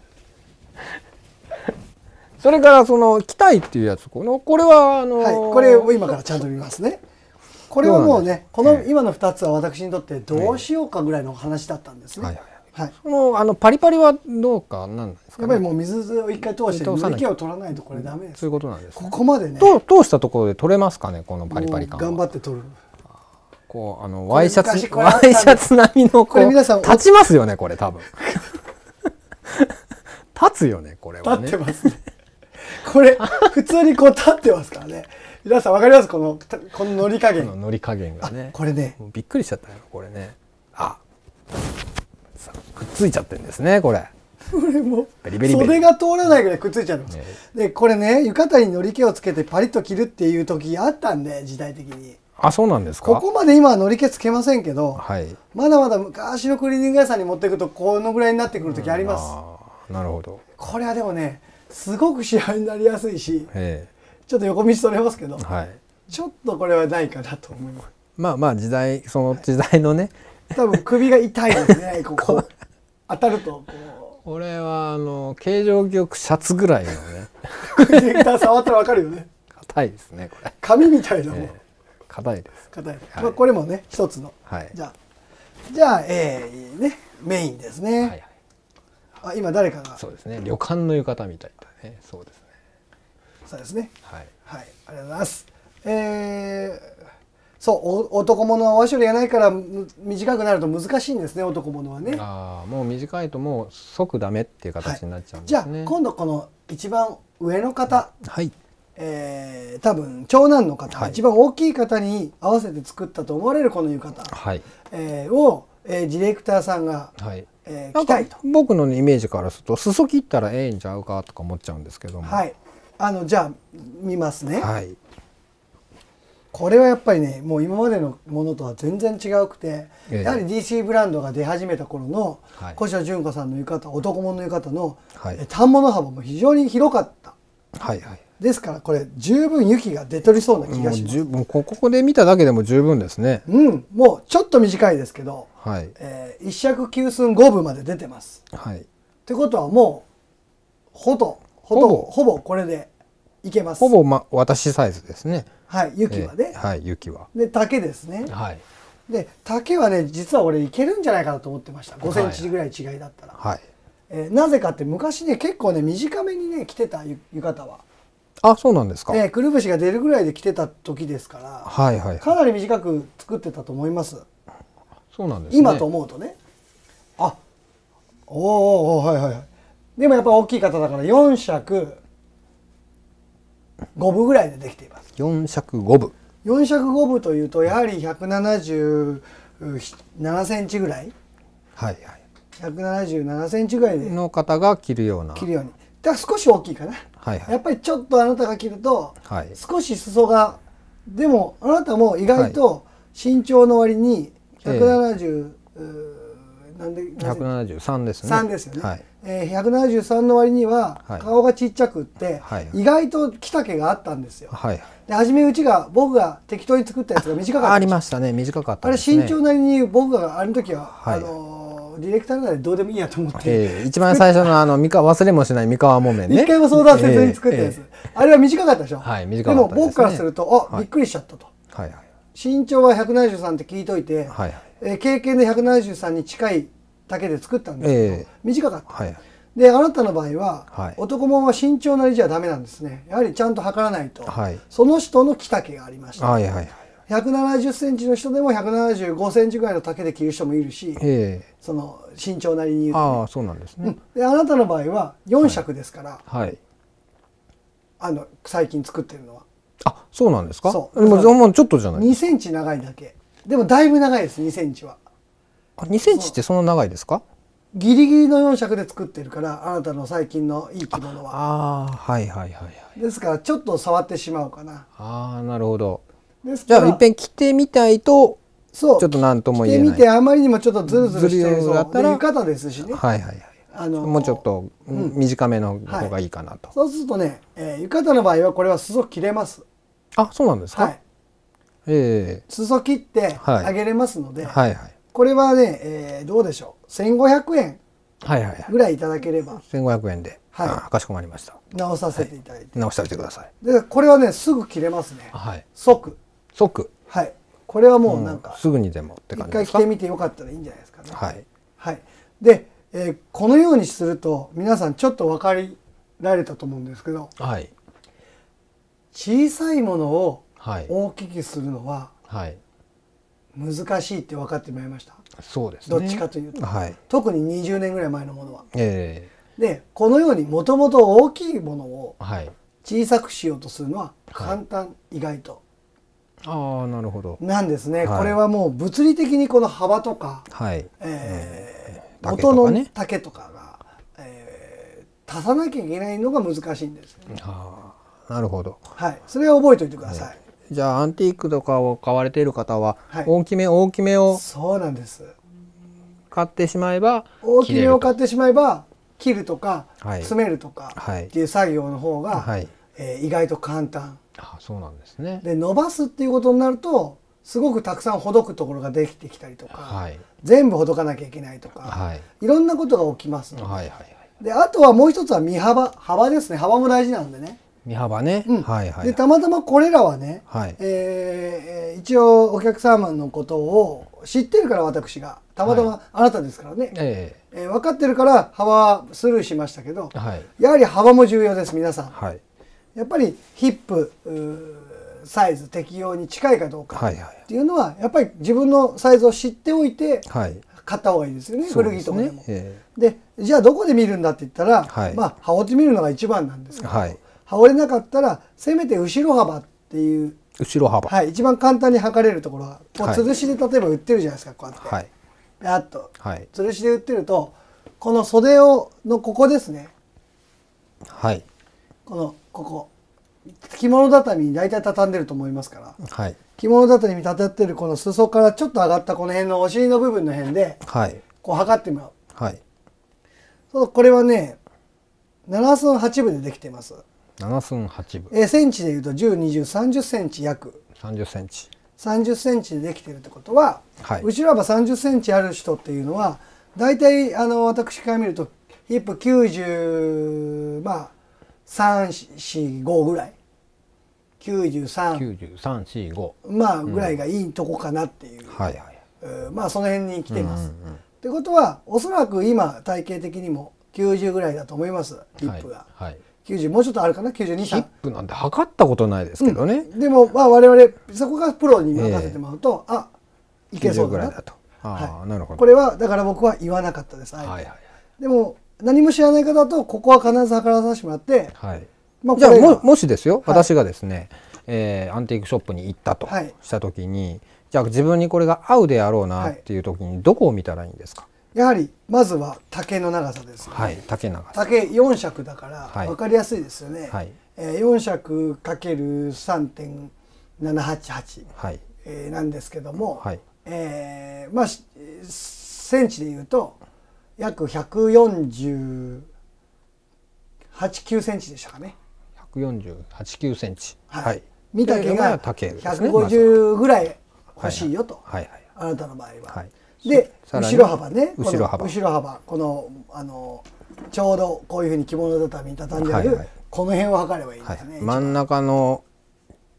それからその「期待」っていうやつこのこれはあのーはい、これを今からちゃんと見ますねこれはもうねこの今の2つは私にとってどうしようかぐらいの話だったんですね。はいはい、あのパリパリはどうかなんですか、ね、やっぱりもう水を一回通して抜きを取らないとこれダメです。そういうことなんです、ね、ここまでね。通したところで取れますかねこのパリパリ感頑張って取る。こうあのワイシャツワイシャツ並みのこう皆さん立ちますよねこれ多分。立つよねこれはね。立ってますね。これ普通にこう立ってますからね。皆さんわかりますこのこの乗り加減の乗り加減がねこれねびっくりしちゃったよこれねあくっついちゃってるんですねこれこれも袖が通らないぐらいくっついちゃうんです、ね、でこれね浴衣にのり気をつけてパリッと着るっていう時あったんで時代的にあそうなんですかここまで今はのり気つけませんけど、はい、まだまだ昔のクリーニング屋さんに持っていくとこのぐらいになってくる時あります、うん、なるほどこれはでもねすごく試合になりやすいし、ええちょっと横道それますけど、はい、ちょっとこれはないかなと思います。まあまあ時代その時代のね、多分首が痛いですねここ 当たるとこうこれはあの形状記憶シャツぐらいのね触ったらわかるよね硬いですねこれ紙みたいなもん硬、えー、いです硬い、はい、まあ、これもね一つの、はい、じゃあじゃあ、えー、ねメインですね、はいはい、あ今誰かがそうですね旅館の浴衣みたいだねそうですそうですね。はい、はい、ありがとうございます。えー、そう男物はし種類がないから短くなると難しいんですね男物はねああもう短いともう即ダメっていう形になっちゃうんですね、はい、じゃあ今度この一番上の方はいえー、多分長男の方、はい、一番大きい方に合わせて作ったと思われるこの浴衣、はいえー、を、えー、ディレクターさんが、はいえー、着たいと僕の、ね、イメージからすると裾切ったらええんちゃうかとか思っちゃうんですけども、はい、あのじゃあ見ますね、はい、これはやっぱりねもう今までのものとは全然違うくて、えー、やはり DC ブランドが出始めた頃の、古書純子さんの浴衣男物の浴衣の、はい、反物幅も非常に広かった。はいはいですからこれ十分雪が出とりそうな気がしますもうここで見ただけでも十分ですねうんもうちょっと短いですけど、はいえー、一尺九寸五分まで出てます、はい、ってことはもうほどほぼほぼこれでいけますほぼ、ま、私サイズですねはい雪はね、えー、はい雪はで竹ですねはいで竹はね実は俺いけるんじゃないかなと思ってました5センチぐらい違いだったら、はい、えー、なぜかって昔ね結構ね短めにね着てた浴衣はあそうなんですか、えー、くるぶしが出るぐらいで着てた時ですから、はいはい、かなり短く作ってたと思いますそうなんです、ね、今と思うとねあおおはいはいはいでもやっぱ大きい方だから4尺5分ぐらいでできています4尺5分4尺5分というとやはり177センチぐらいはいはい177センチぐらいでの方が着るような着るようにだ少し大きいかな、はいはい、やっぱりちょっとあなたが着ると、はい、少し裾がでもあなたも意外と身長の割に170、はい、なんで173ですね3ですよね、はい、えー、173の割には顔がちっちゃくって、はい、意外と着丈があったんですよ。はい、で初めうちが僕が適当に作ったやつが短かったありましたね短かった、ね、あれ身長なりに僕があの時は、はい、あのディレクターならどうでもいいやと思って、えー、一番最初のあの 三河忘れもしない三河木綿ね一回も相談せずに作ったやつ、えーえー、あれは短かったでしょ、はい、短かったで、ね、でも僕からするとあびっくりしちゃったと、はいはい、身長は173って聞いといて、はいえー、経験で173に近いだけで作ったんですけど、短かった、はい、であなたの場合は、はい、男物は身長なりじゃダメなんですねやはりちゃんと測らないと、はい、その人の着丈がありました、はいはい1 7 0ンチの人でも1 7 5ンチぐらいの丈で着る人もいるし、その身長なりに言うと、ね、あそうなんですね、うん、であなたの場合は4尺ですから、はい、あの最近作ってるのはあそうなんですかそうでもちょっとじゃない2センチ長いだけでもだいぶ長いです2センチはあ2センチってそんな長いですかギリギリの4尺で作ってるからあなたの最近のいい着物はああはいはいはいはいですからちょっと触ってしまうかなああなるほどですじゃあいっぺん着てみたいとそうちょっと何とも言えない着てみてあまりにもちょっとズルズルしてるそうだっ浴衣ですしねはいはいはいあのもうちょっと短めの方がいいかなと、うんはい、そうするとね、えー、浴衣の場合はこれは裾切れますあそうなんですかはいええー、裾切ってあげれますので、はい、はいはいこれはね、えー、どうでしょう1500円ぐらいいただければ、はいはい、1500円で、はい、かしこまりました直させていただいて、はい、直させてくださいでこれはねすぐ切れますね、はい、即即はいこれはもうなんか、うん、すぐにでもって感じですか一回着てみてよかったらいいんじゃないですかねはい、はい、で、えー、このようにすると皆さんちょっと分かりられたと思うんですけど、はい、小さいものを大きくするのは、はい、はい難しいって分かってまいりましたそうです、ね、どっちかというと、はい、特に20年ぐらい前のものは。えー、でこのようにもともと大きいものを小さくしようとするのは簡単、はい、意外と。あなるほどなんですね、はい、これはもう物理的にこの幅とか、はいえー、元の竹とかが、えー、足さなきゃいけないのが難しいんです、ね、あなるほど、はい、それは覚えておいてください。ねじゃあアンティークとかを買われている方は、大きめ大きめをそうなんです買ってしまえば大きめを買ってしまえば切るとか、詰めるとかっていう作業の方が、はい、えー、意外と簡単あそうなんですねで伸ばすっていうことになるとすごくたくさんほどくところができてきたりとか、はい、全部ほどかなきゃいけないとか、はい、いろんなことが起きますので,、はいはいはい、であとはもう一つは身幅幅ですね幅も大事なんでね身幅ね、うん、はいはい、でたまたまこれらはね、はいえー、一応お客様のことを知ってるから私がたまたまあなたですからね、はい、えー、えー、分かってるから幅スルーしましたけど、はい、やはり幅も重要です皆さん、はい、やっぱりヒップサイズ適用に近いかどうかっていうのは、はいはい、やっぱり自分のサイズを知っておいて、はい買った方がいいですよね、ね、古着とかでも。えー、でじゃあどこで見るんだって言ったら、はい、まあ羽織って見るのが一番なんですけど、はい、羽織れなかったらせめて後ろ幅っていう後ろ幅はい一番簡単に測れるところはこう吊るしで例えば売ってるじゃないですかこうやってはいやっと、はい、吊るしで売ってるとこの袖をのここですねはいこのここ着物畳に大体畳んでると思いますから、はい、着物畳にたってるこの裾からちょっと上がったこの辺のお尻の部分の辺で、はい、こう測ってみよう、はい、そうこれはね7寸8分でできてます7寸8分えセンチでいうと102030センチ約30センチ30センチでできてるってことは、はい、は30センチある人っていうのは大体あの私から見るとヒップ90まあ345ぐらい939345まあぐらいがいいとこかなっていう、うん、はいはい、まあその辺に来てます。うんうん、ってことはおそらく今体型的にも90ぐらいだと思いますヒップが。はい、はいもうちょっとあるかな92歳ヒップなんて測ったことないですけどね、うん、でもまあ我々そこがプロに任せてもらうと、えー、あいけそうだなだとはい、なるほどこれはだから僕は言わなかったです、はいはいはい、でも何も知らない方とここは必ず測らさせてもらって、はいまあ、じゃあももしですよ、はい、私がですね、えー、アンティークショップに行ったとした時に、はい、じゃあ自分にこれが合うであろうなっていう時にどこを見たらいいんですか、やはりまずは竹の長さです、ね、はい、竹長さ。竹4尺だから分かりやすいですよね。はい、えー、尺かける三点七八八。はいえー、なんですけども、はいえー、まあセンチでいうと約百四十八九センチでしたかね。百四十八九センチ。はい。はい、見た毛が150ぐらい欲しいよと、はいはい、あなたの場合は。はいで後ろ幅ね後ろ幅後ろ幅このあのちょうどこういうふうに着物畳に畳んである、はいはい、この辺を測ればいいですね、はい、真ん中の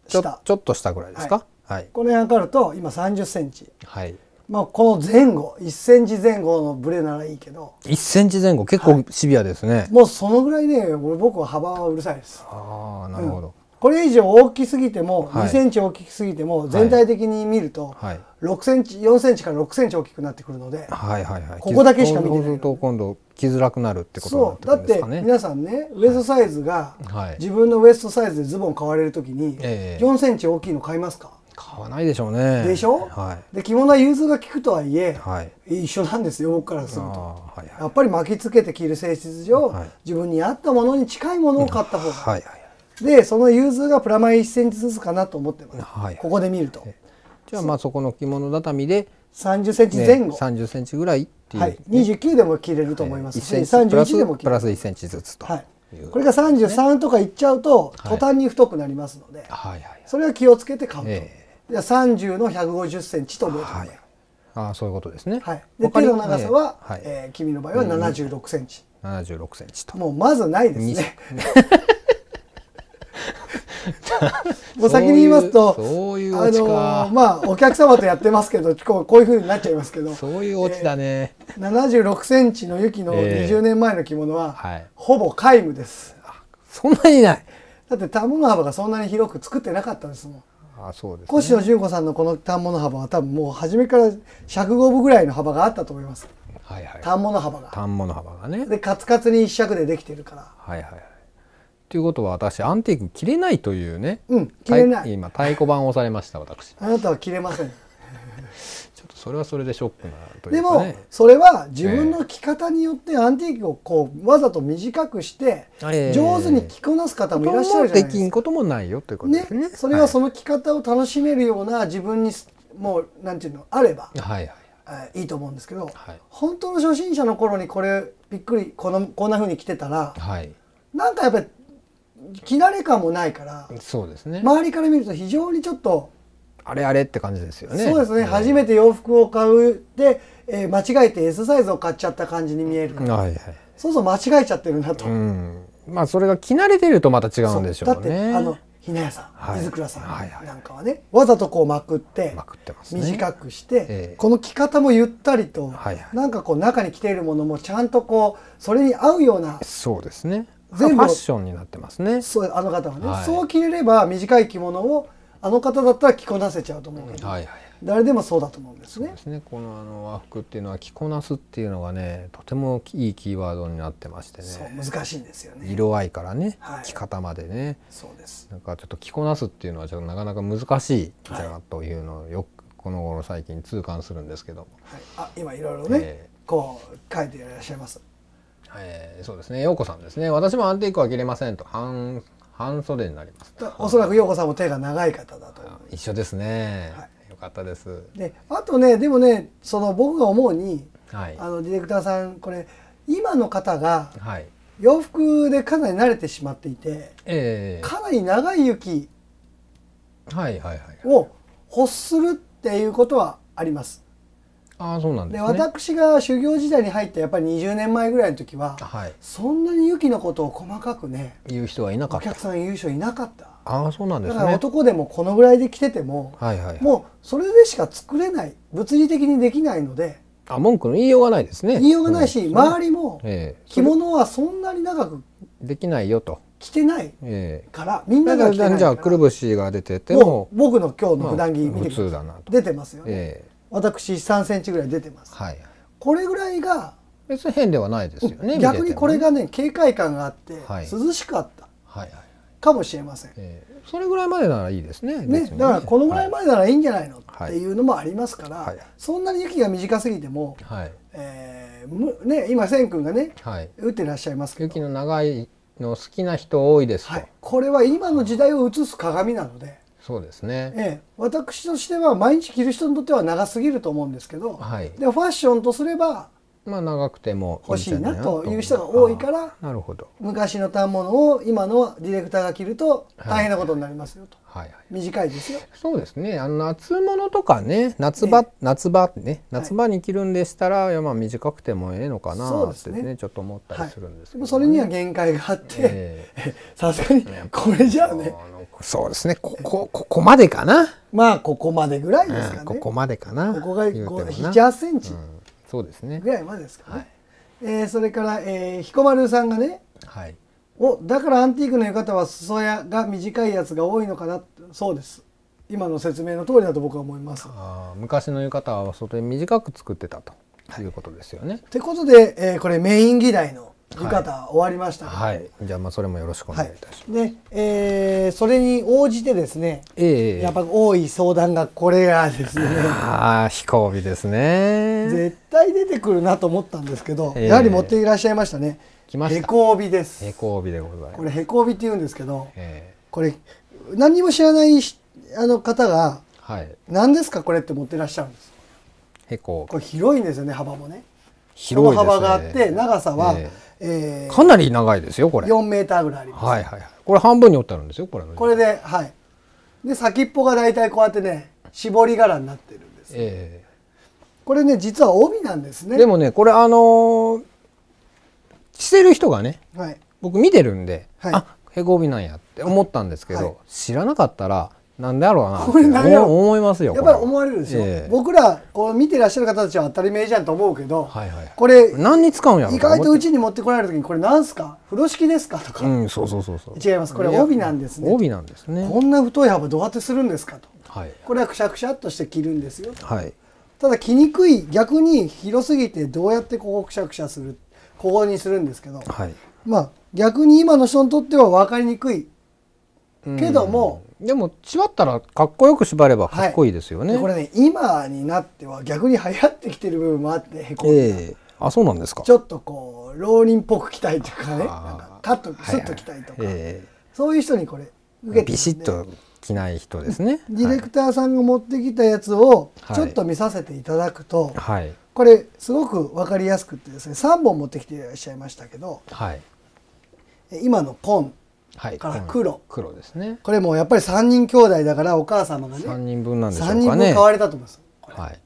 ちょちょっと下ぐらいですか、はいこの辺測ると今3 0センチ、はいまあ、この前後1センチ前後のブレならいいけど1センチ前後結構シビアですね、はい、もうそのぐらいね僕は幅はうるさいですああなるほど、うん、これ以上大きすぎても、2センチ大きすぎても全体的に見ると、はい、6センチ4センチから6センチ大きくなってくるので、はいはいはい、ここだけしか見てないと今度着づらくなるってことになってくるんですかねだって皆さんねウエストサイズが、はい、自分のウエストサイズでズボン買われる時に、えー、4センチ大きいの買いますか買わないでしょうねでしょ、はい、で着物は融通が利くとはいえ、はい、一緒なんですよ僕からすると、はいはい、やっぱり巻きつけて着る性質上、はい、自分に合ったものに近いものを買った方が、はいはい、でその融通がプラマイ1センチずつかなと思ってます、はいはい、ここで見ると。じゃあまあそこの着物畳で30センチ前後、ね、センチぐらいっていう、ね、はい、29でも着れると思いますし、えー、31でもプラス1センチずつと、はい、これが33とかいっちゃうと、途端に太くなりますので、はいはいそれは気をつけて買うと、えー、じゃあ30の150センチともらああそういうことですね。はい、で手の長さは、えはいえー、君の場合は76センチ。76センチと。もうまずないですね。もう先に言いますとあのまあお客様とやってますけどこうこういうふうになっちゃいますけどそういうオチだね、えー、7 6ンチの雪の20年前の着物は、えーはい、ほぼ皆無ですそんなにないだって反物幅がそんなに広く作ってなかったんですもんあそうです、ね、越野純子さんのこの反物幅は多分もう初めから尺五分ぐらいの幅があったと思いますはいはい、反物幅が反物幅がねでカツカツに一尺でできてるからはいはいということは私アンティーク切れないというね、うん、切れない今太鼓判を押されました私あなたは切れません ちょっとそれはそれでショックなというか、ね、でもそれは自分の着方によってアンティークをこうわざと短くして上手に着こなす方もいらっしゃるじゃないですか、えー、できんこともないよということですね、ね、それはその着方を楽しめるような自分にもうなんていうのあれば、はいはいいいと思うんですけど、はい、本当の初心者の頃にこれびっくりこのこんなふうに着てたら、はい、なんかやっぱり着慣れ感もないからそうですね周りから見ると非常にちょっとあれあれって感じですよねそうですね、うん、初めて洋服を買うで、えー、間違えて S サイズを買っちゃった感じに見えるから、はいはい、そうそう間違えちゃってるなと、うん、まあそれが着慣れてるとまた違うんでしょうねだってあのひなやさん、はい、水倉さんなんかはね、はいはい、わざとこうまくってまくってます、ね、短くして、えー、この着方もゆったりと、はいはい、なんかこう中に着ているものもちゃんとこうそれに合うようなそうですね全部ファッションになってますねそうあの方はね、はい、そう着れれば短い着物をあの方だったら着こなせちゃうと思うけど、はいはい、誰でもそうだと思うんですね。ですねこのあの和服っていうのは着こなすっていうのがねとてもいいキーワードになってましてね難しいんですよね色合いからね、はい、着方までねそうですなんかちょっと着こなすっていうのはちょっとなかなか難しいじゃなというのをよくこの頃最近痛感するんですけどはい、あ今いろいろね、えー、こう書いていらっしゃいます。えー、そうですね洋子さんですね私もアンティークは着れませんと半半袖になりますおそらく洋子さんも手が長い方だと一緒ですね、はい、よかったですであとねでもねその僕が思うに、はい、あのディレクターさんこれ今の方が、はい、洋服でかなり慣れてしまっていて、えー、かなり長い雪を欲するっていうことはあります。あそうなんです、ね、私が修行時代に入ってやっぱり20年前ぐらいの時は、はい、そんなにユキのことを細かくね言う人はいなかったお客さん言う人いなかったああそうなんです、ね、だから男でもこのぐらいで着てても、はいはい、もうそれでしか作れない物理的にできないのであ文句の言いようがないですね言いようがないし、うん、周りも着物はそんなに長くできないよと着てないから、えー、みんなが着てないからじゃあくるぶしが出てても僕の今日の普段着見て、まあ、普通だな出てますよね、えー私3センチぐらい出てます、はい、これぐらいが別に変ではないですよね逆にこれがね警戒感があって涼しかった、はい、かもしれません、えー、それぐらいまでならいいですねね、ね、だからこのぐらいまでならいいんじゃないの、はい、っていうのもありますから、はい、そんなに雪が短すぎても、はいえーね、今千君がね、はい、打ってらっしゃいますけど雪の長いの好きな人多いですと、はい、これは今の時代を映す鏡なのでそうですね、ええ、私としては毎日着る人にとっては長すぎると思うんですけど、はい、でファッションとすればまあ長くても欲しいなという人が多いからなるほど昔の反物を今のディレクターが着ると大変なことになりますよと、はい、はいはい、短いですよそうですねあの夏物とかね夏場、ね、夏場ね夏場に着るんでしたら、はい、まあ短くてもええのかなってね、ね、ちょっと思ったりするんですけど、ね、はい、それには限界があって さすがにこれじゃあねそうですね。ここ、ここまでかな。まあ、ここまでぐらいですかね。ここまでかな。ここが7、8センチ、そうですね。ぐらいまでですかね。はい、えー、それから、えー、彦丸さんがね、はい、おだからアンティークの浴衣は裾やが短いやつが多いのかなそうです今の説明の通りだと僕は思いますあ昔の浴衣は外で短く作ってたということですよね。と、はい、うことで、えー、これメイン議題の浴衣終わりましたはい、じゃあまあそれもよろしくお願いいたします、はい、で、えー、それに応じてですね、えー、やっぱ多い相談がこれがですねああ飛行日ですね絶対出てくるなと思ったんですけど、えー、やはり持っていらっしゃいましたね来ましたへこ帯ですへこ帯でございますこれへこ帯って言うんですけど、えー、これ何も知らないあの方が、はい、何ですかこれって持っていらっしゃるんですへここれ広いんですよね幅もね広い、ね、幅があって長さは、えーえー、かなり長いですよこれ4メーターぐらいあります、はいはい、これ半分に折ってあるんですよこれこれではいで先っぽが大体こうやってね絞り柄になってるんです、えー、これね実は帯なんですねでもねこれあのー、してる人がね、はい、僕見てるんで、はい、あへこ帯なんやって思ったんですけど、はい、知らなかったらなんやろうなこれなん思いますよやっぱり思われるんですよ、えー、僕らこう見てらっしゃる方たちは当たり前じゃんと思うけど、はいはい、これ何に使うんやろ意外とうちに持ってこられる時にこれ何すか風呂敷ですかとか、うん、そうそうそうそう違いますこれ帯なんですね帯なんですねこんな太い幅どうやってするんですかと、はい、これはくしゃくしゃっとして着るんですよ、はい、ただ着にくい逆に広すぎてどうやってここくしゃくしゃするここにするんですけど、はい、まあ逆に今の人にとっては分かりにくいけども、うんでも縛ったらかっこよく縛ればかっこいいですよね、はい、これね今になっては逆に流行ってきてる部分もあってへこんで、えー、あそうなんですかちょっとこう浪人っぽく着たいとかねかカッとスッと着たいとか、はいはいそういう人にこれ受けてビシッと着ない人ですねディレクターさんが持ってきたやつをちょっと見させていただくと、はい、これすごく分かりやすくてですね3本持ってきていらっしゃいましたけど、はい、今の「ポン」はい、から黒黒ですねこれもやっぱり3人兄弟だからお母様がね3人分なんですかね3人分買われたと思いますはい、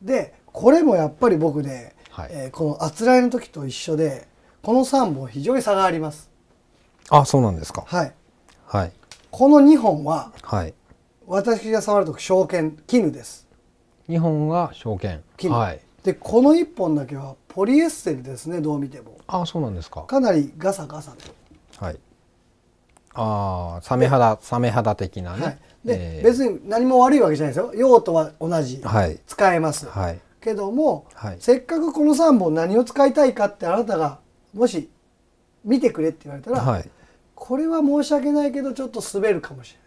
でこれもやっぱり僕ね、はい、えー、このあつらいの時と一緒でこの3本非常に差がありますあそうなんですかはい、はい、この2本は、はい、私が触ると証券絹です2本は証券絹、はい、でこの1本だけはポリエステルですねどう見てもあそうなんですかかなりガサガサとはいああサメ肌サメ肌的なね、はい、で、えー、別に何も悪いわけじゃないですよ用途は同じ、はい、使えます、はい、けども、はい、せっかくこの3本何を使いたいかってあなたがもし見てくれって言われたら、はい、これは申し訳ないけどちょっと滑るかもしれない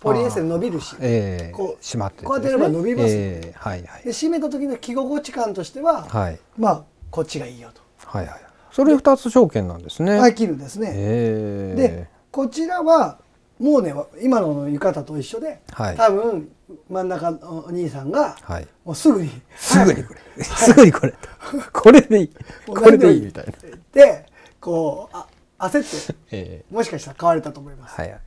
ポリエステル伸びるし、えー、こう締まって、こうやってやれば伸びます、ねえー、はいはい、で締めた時の着心地感としては、はい、まあこっちがいいよと。はいはいそれ2つ条件なんですね。はい、切るんですね。えー、でこちらはもうね今の浴衣と一緒で、はい、多分真ん中のお兄さんが、はい、もうすぐに「すぐにこれ、すぐにこれ」これでいいこれでいい」みたいな。でこうあ焦って、えー、もしかしたら買われたと思います。はい、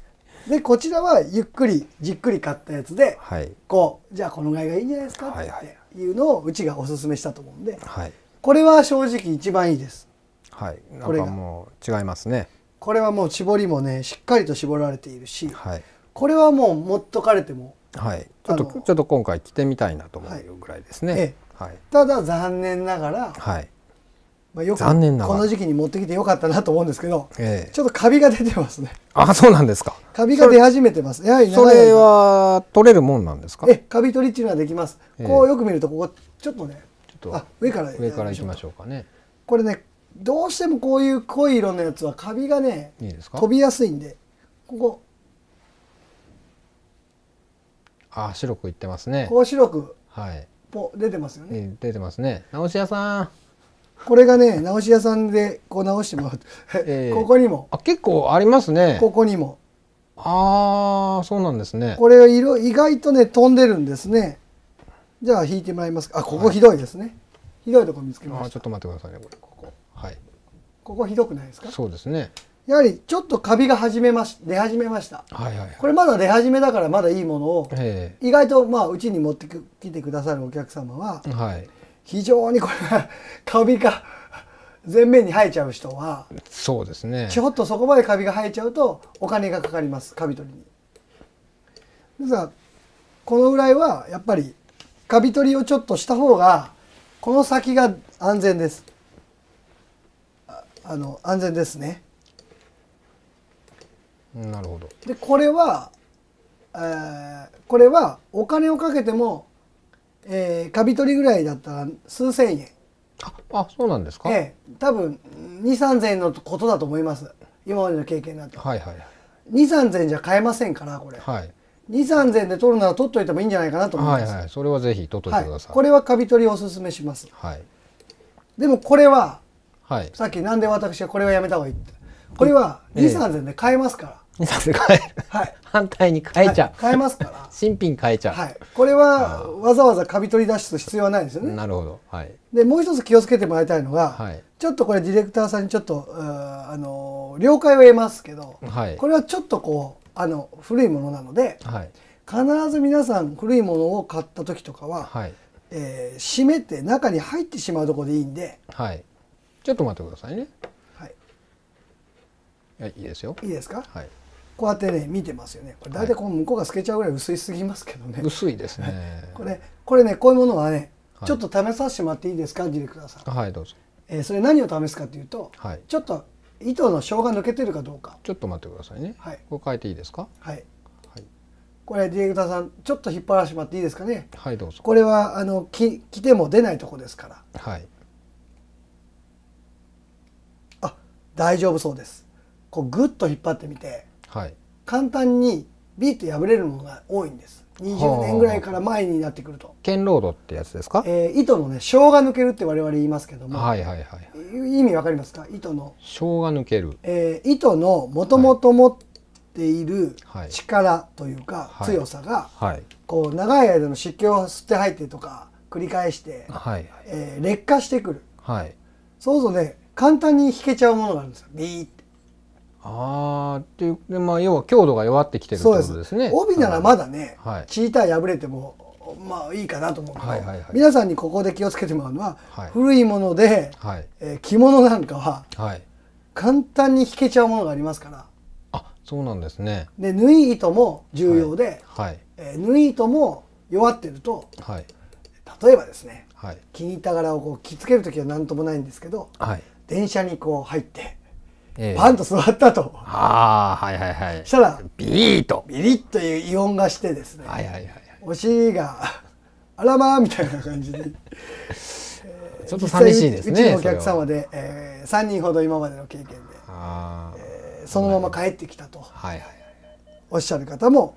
でこちらはゆっくりじっくり買ったやつで、はい、こうじゃあこのぐらいがいいんじゃないですかっていうのをうちがおすすめしたと思うんで、はい、これは正直一番いいです。はい、なんかもう違いますね。これはもう絞りもねしっかりと絞られているし、はい、これはもう持っとかれても、はい、ちょっとちょっと今回着てみたいなと思うぐらいですね。はい、ただ残念ながら、はいまあ、よく残念なこの時期に持ってきてよかったなと思うんですけど、ええ、ちょっとカビが出てますねあそうなんですかカビが出始めてますやはりそれは取れるもんなんですかえカビ取りっていうのはできます、ええ、こうよく見るとここちょっとねちょっとあ上から上からいきましょうかねこれねどうしてもこういう濃い色のやつはカビがね飛びやすいんでここあ白くいってますねこう白くはいぽ出てますよね出てますね直し屋さんこれがね直し屋さんでこう直してもらうと、えー、ここにもあ結構ありますねここにもああそうなんですねこれ色意外とね飛んでるんですねじゃあ引いてもらいますあここひどいですね、はい、ひどいとこ見つけましたちょっと待ってくださいねこれここひどくないですかそうですねやはりちょっとカビが始めまし出始めました、はいはいはい、これまだ出始めだからまだいいものを、え意外とまあうちに持ってきてくださるお客様は、はい、非常にこれがカビが全面に生えちゃう人はそうですねちょっとそこまでカビが生えちゃうとお金がかかりますカビ取りに。ですからこのぐらいはやっぱりカビ取りをちょっとした方がこの先が安全です。あの安全ですね。なるほどでこれは、えー、これはお金をかけても、えー、カビ取りぐらいだったら数千円ああそうなんですか、えー、多分23000円のことだと思います今までの経験だと、はいはい、23000円じゃ買えませんからこれ、はい、23000円で取るなら取っといてもいいんじゃないかなと思います、はいはい、それはぜひ取っといてください、はい、これはカビ取りおすすめします、はい、でもこれははい、さっきなんで私はこれはやめた方がいいってこれは2、3 0で買えますから。2、3 0買える。はい。反対に買えちゃう。はい、買えますから。新品買えちゃう。はい。これはわざわざカビ取り出す必要はないですよね。なるほど。はい。で、もう一つ気をつけてもらいたいのが、はい、ちょっとこれディレクターさんにちょっと、あの、了解を得ますけど、はい、これはちょっとこう、あの、古いものなので、はい、必ず皆さん古いものを買った時とかは、はい、えー、閉めて中に入ってしまうところでいいんで、はい、ちょっと待ってくださいねはいはいいいですよいいですかはいこうやってね見てますよねこれ大体こう向こうが透けちゃうぐらい薄いすぎますけどね、はい、薄いですね これこれねこういうものはね、ちょっと試させてもらっていいですかディレクターさんはいどうぞ、えー、それ何を試すかというと、はい、ちょっと糸のうが抜けてるかどうかちょっと待ってくださいねはいこれ変えていいですかはいこれディレクターさんちょっと引っ張らしてもらっていいですかねはいどうぞこれはあのき来ても出ないとこですからはい大丈夫そうですこうグッと引っ張ってみて、はい、簡単にビート破れるものが多いんです20年ぐらいから前になってくると剣ロードってやつですか、えー、糸のね小が抜けるって我々言いますけども、はいはいはい、意味わかりますか糸の小が抜ける、えー、糸のもともと持っている力というか、強さが、はい、はい、こう長い間の湿気を吸って入ってとか繰り返して、はいはい、えー、劣化してくる、はい、そうするとね簡単に引けちゃうものがあるんですよビーって。あっていうで、まあ、要は強度が弱ってきてるってことですね帯ならまだね、はい、チーター破れてもまあいいかなと思うけど、はいはいはい、皆さんにここで気をつけてもらうのは、はい、古いもので、はい、えー、着物なんかは、はい、簡単に引けちゃうものがありますから。あそうなんですね。で縫い糸も重要で、はいはい、えー、縫い糸も弱ってると、例えばですね、気に入った柄をこう着付ける時は何ともないんですけど、電車にこう入って、ええ、パンと座ったと。ああ、はいはいはい。したら、ビリッと。ビリッという異音がしてですね。はいはいはい、お尻が、あらまーみたいな感じで。ちょっと寂しいですね。うちのお客様で、えー、3人ほど今までの経験で、えー、そのまま帰ってきたと、はいはいはい、おっしゃる方も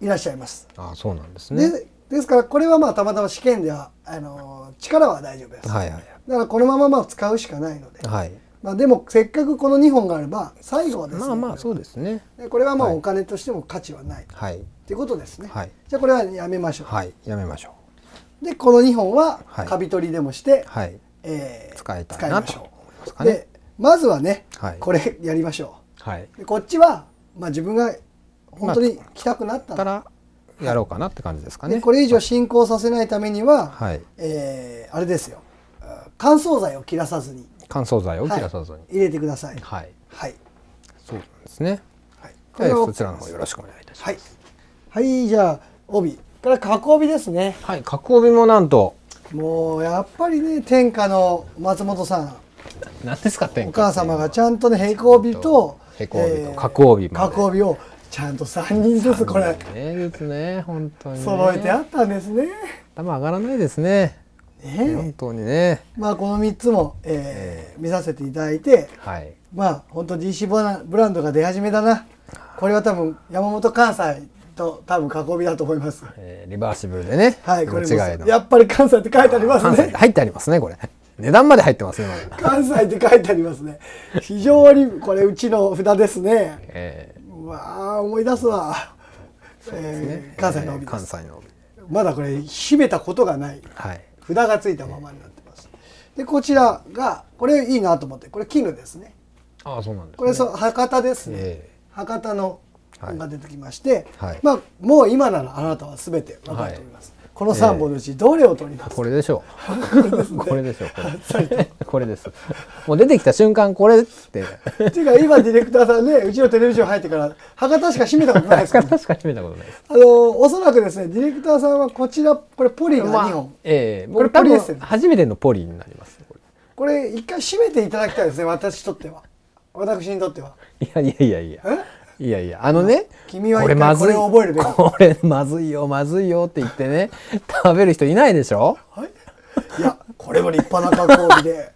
いらっしゃいます。はい、あそうなんですね。ですからこれはまあたまたま試験ではあの力は大丈夫です、はいはい、だからこのまままあ使うしかないので、はい、まあ、でもせっかくこの2本があれば最後はですねまあまあそうですねでこれはまあお金としても価値はない、はい、っていうことですね、はい、じゃあこれはやめましょうはいやめましょうでこの2本はカビ取りでもして、はいえー、使いたいなと思いますかねでまずはね、はい、これやりましょう、はい、でこっちは、まあ、自分が本当に来たくなったら、まあやろうかなって感じですかね。これ以上進行させないためには、はい、えー、あれですよ乾燥剤を切らさずに乾燥剤を切らさずに、はい、入れてください。はい、はい、そうなんですね。はい、これそちらの方よろしくお願いいたします。はい、はい、じゃあ帯から工帯ですね。はい、角帯もなんともうやっぱりね天下の松本さん。何ですか天下。お母様がちゃんとね平行帯と平行帯と角帯まで、えー、帯をちゃんと3人ずつこれねずつね本当に、ね、揃えてあったんですね頭上がらないですねね本当にねまあこの3つも、えー、見させていただいて、はい、まあ本当 DC ブランドが出始めだなこれは多分山本関西と多分囲みだと思います、えー、リバーシブルでねはいこれやっぱり関西って書いてありますね入ってありますねこれ値段まで入ってますね関西って書いてありますね非常にこれうちの札ですね、えーわあ思い出すわす、ねえー、関西の帯関西の帯まだこれ秘めたことがない、はい、札がついたままになってます、でこちらがこれいいなと思ってこれ絹ですねあそうなんです、ね、これそ博多ですね、えー、博多のが出てきまして、はい、まあ、もう今ならあなたは全て分かっております、この3本のうちどれを取ります、えー、これでしょうこれでしょうこれこれですもう出てきた瞬間これってっていうか今ディレクターさんねうちのテレビジ入ってから博多しか閉めたことないですかね、博多しか閉めたことないですあのおそらくですねディレクターさんはこちらこれポリが2本、まあ、ええー、これポリです、ね、初めてのポリになりますこれ一回閉めていただきたいですね私とっては私にとってはいやいやいやいやえいやいやあのね君はこれまずい覚えるこれまずいよまずいよって言ってね食べる人いないでしょ、はい、いやこれも立派な加工日で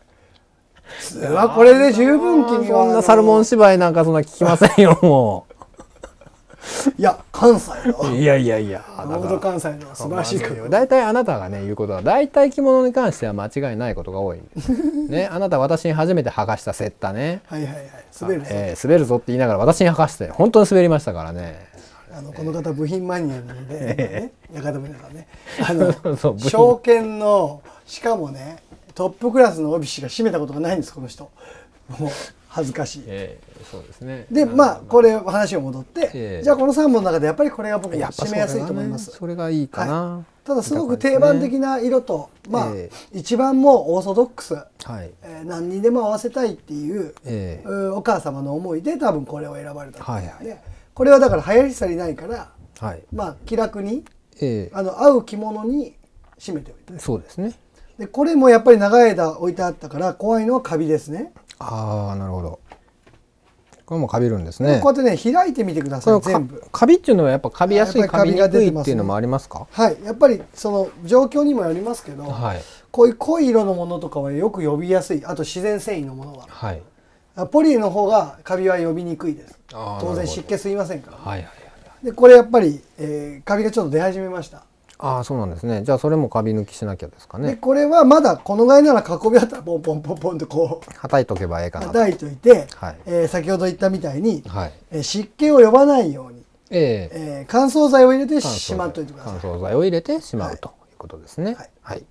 これで十分君はそんなサルモン芝居なんかそんな聞きませんよもう。いや関西のいやいやいや本関西の素晴らしい大体あなたがね言うことは大体着物に関しては間違いないことが多いね あなた私に初めて剥がしたセッタねはいはいはい滑るぞ、えー、滑るぞって言いながら私に剥がして本当に滑りましたからねあのこの方部品マニアなので、中田美奈さんねあの そう証券のしかもねトップクラスの帯氏が締めたことがないんですこの人もう恥ずかしい、えー、そうですねでまあこれ話を戻って、えー、じゃあこの3本の中でやっぱりこれが僕は締めやすいと思います、ね、それがいいかな、はい、ただすごく定番的な色と、ね、まあ、えー、一番もうオーソドックス、はいえー、何にでも合わせたいっていう,、えー、お母様の思いで多分これを選ばれたと思うので、はいはい、これはだから流行りさりないから、はい、まあ気楽に、えー、あの合う着物に締めておいたそうですねでこれもやっぱり長い間置いてあったから怖いのはカビですねああなるほどこれもカビるんですねこうやってね開いてみてください全部カビっていうのはやっぱカビやすいカビが出いっていうのもありますか、はいやっぱりその状況にもよりますけど、はい、こういう濃い色のものとかはよく呼びやすいあと自然繊維のものは、はい、ポリの方がカビは呼びにくいです当然湿気吸いませんから、ね、はいはいはい、でこれやっぱり、えー、カビがちょっと出始めましたああそうなんですねじゃあそれもカビ抜きしなきゃですかねでこれはまだこのぐらいなら囲みあったらポンポンポンポンとこうはたいとけばええかなはたいといて、はいえー、先ほど言ったみたいに、はいえー、湿気を呼ばないように、えーえー、乾燥剤を入れてしまっておいてください乾燥剤を入れてしまうと、い、うことですねはいわ、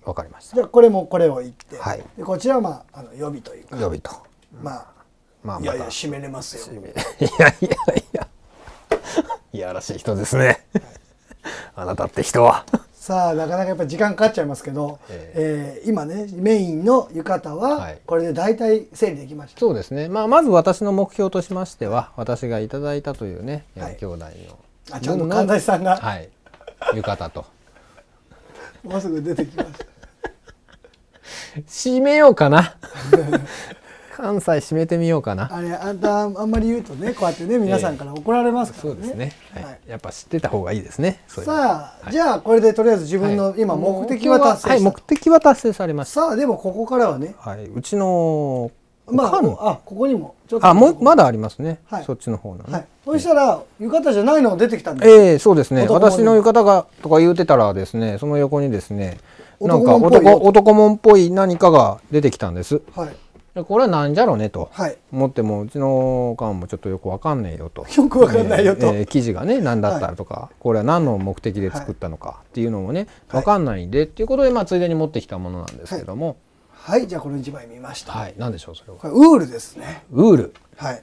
はい、かりましたじゃあこれもこれをいって、はい、でこちらはまああの予備というか予備と、まあ、まあまあいやいや締めれますよ いやいやいや いやらしい人ですね、はい あなたって人は さあなかなかやっぱ時間かかっちゃいますけど、えー、えー、今ねメインの浴衣はこれで大体整理できました、はい、そうですね、まあ、まず私の目標としましては私がいただいたというね、はい、兄弟のあちゃんと神崎さんが、はい、浴衣と もうすぐ出てきます。締めようかな関西締めてみようかなあれあんたあんまり言うとねこうやってね皆さんから怒られますからね、そうですね、はいやっぱ知ってた方がいいですねさあ、じゃあこれでとりあえず自分の今目的は達成はい、目的は達成されましたさあでもここからはね、はい、うちのまあ、あここにもちょっとあもまだありますね、そっちの方なの、はい、そしたら浴衣じゃないのが出てきたんですええそうですね私の浴衣がとか言うてたらですねその横にですねなんか男男もんっぽい何かが出てきたんです。はいこれはなんじゃろうねと思っても、うちの館もちょっとよくわかんないよと よくわかんないよと、えー、記事がね何だったとか、これは何の目的で作ったのかっていうのもねわかんないんで、っていうことで、まあ、ついでに持ってきたものなんですけどもはい、じゃあこの1枚見ましたはい何でしょうそれはこれウールですねウールはい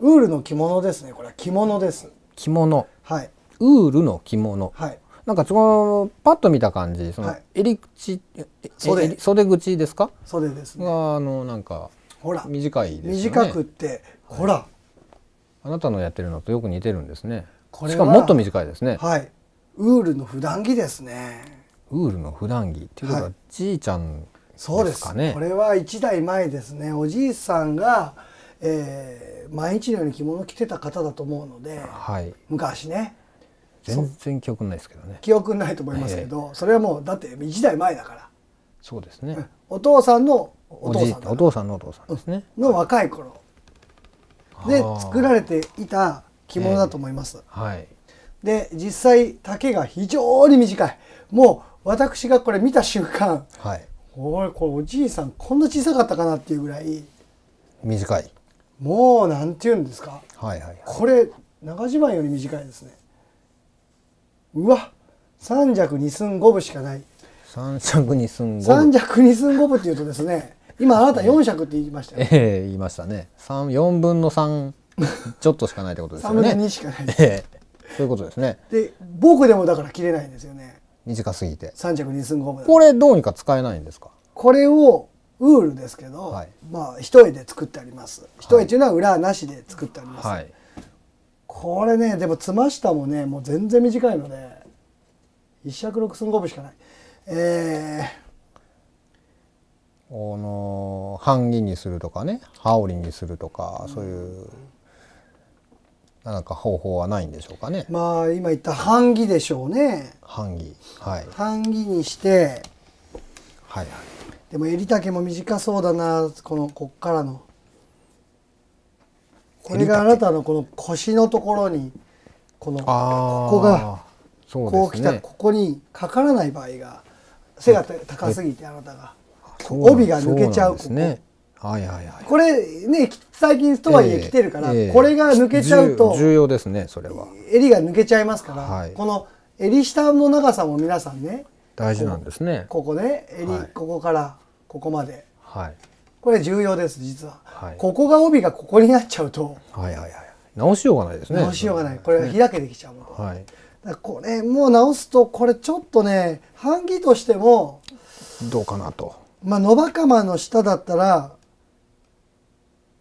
ウールの着物ですねこれは着物です着物はいウールの着物はいなんかそのパッと見た感じその襟口、はい、袖袖口ですか袖ですねがあのなんかほら短い、でね、短くってほら、はい、あなたのやってるのとよく似てるんですねしかももっと短いですねはいウールの普段着ですねウールの普段着っていうことは、じいちゃんですかね、そうですこれは一代前ですねおじいさんが、えー、毎日のように着物を着てた方だと思うので、はい、昔ね全然記憶ないですけどね記憶ないと思いますけど、えー、それはもうだって1代前だからそうですね、お父さんのお父さんお父さんのお父さんですね、の若い頃で作られていた着物だと思います、えー、はいで実際丈が非常に短いもう私がこれ見た瞬間、はい、おいこれおじいさんこんな小さかったかなっていうぐらい短いもうなんていうんですか、はいはい、はい、これ長襦袢より短いですねうわ三尺二寸五分しかない三尺二寸五分三尺二寸五分っていうとですね今あなた四尺って言いましたよ、ね、ええー、言いましたね4分の3ちょっとしかないってことですよね三分の2しかない、えー、そういうことですねで僕でもだから切れないんですよね短すぎて三尺二寸五分これどうにか使えないんですかこれをウールですけど、はい、まあ一重で作ってあります一重ていうのは裏なしで作ってあります、はい、これねでもつましたもねもう全然短いので一尺六寸五分しかないえー、この半銀にするとかね羽織にするとか、そういうなんか方法はないんでしょうかねまあ今言った半銀でしょうね半銀はい半銀にしてはいはいでも襟丈も短そうだなこのこっからのこれがあなたのこの腰のところにこのここがこう来た、ここにかからない場合が背が高すぎてあなたが帯が抜けちゃうですはいはいはい、これね最近とはいえ来てるから、えー、これが抜けちゃうと重要ですねそれは襟が抜けちゃいますから、はい、この襟下の長さも皆さんね大事なんですねここね襟、はい、ここからここまで、はい、これ重要です実は、はい、ここが帯がここになっちゃうと、はいはいはい、直しようがないですね直しようがないこれが開けてきちゃうもの、はい、これもう直すとこれちょっとね版木としてもどうかなとまあ野ばかまの下だったら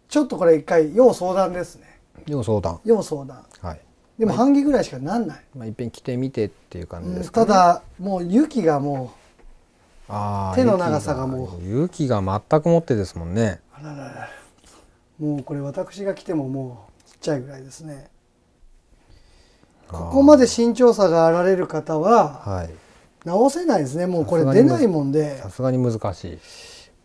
ちょっとこれ一回要相談ですね要相談要相談はいでも版木ぐらいしかなんない、まあ、いっぺん着てみてっていう感じですか、ね、ただもう雪がも手の長さがもう勇気が全く持ってですもんねあららもうこれ私が来てももうちっちゃいぐらいですねここまで身長差があられる方は、直せないですねもうこれ出ないもんでさすがに難しい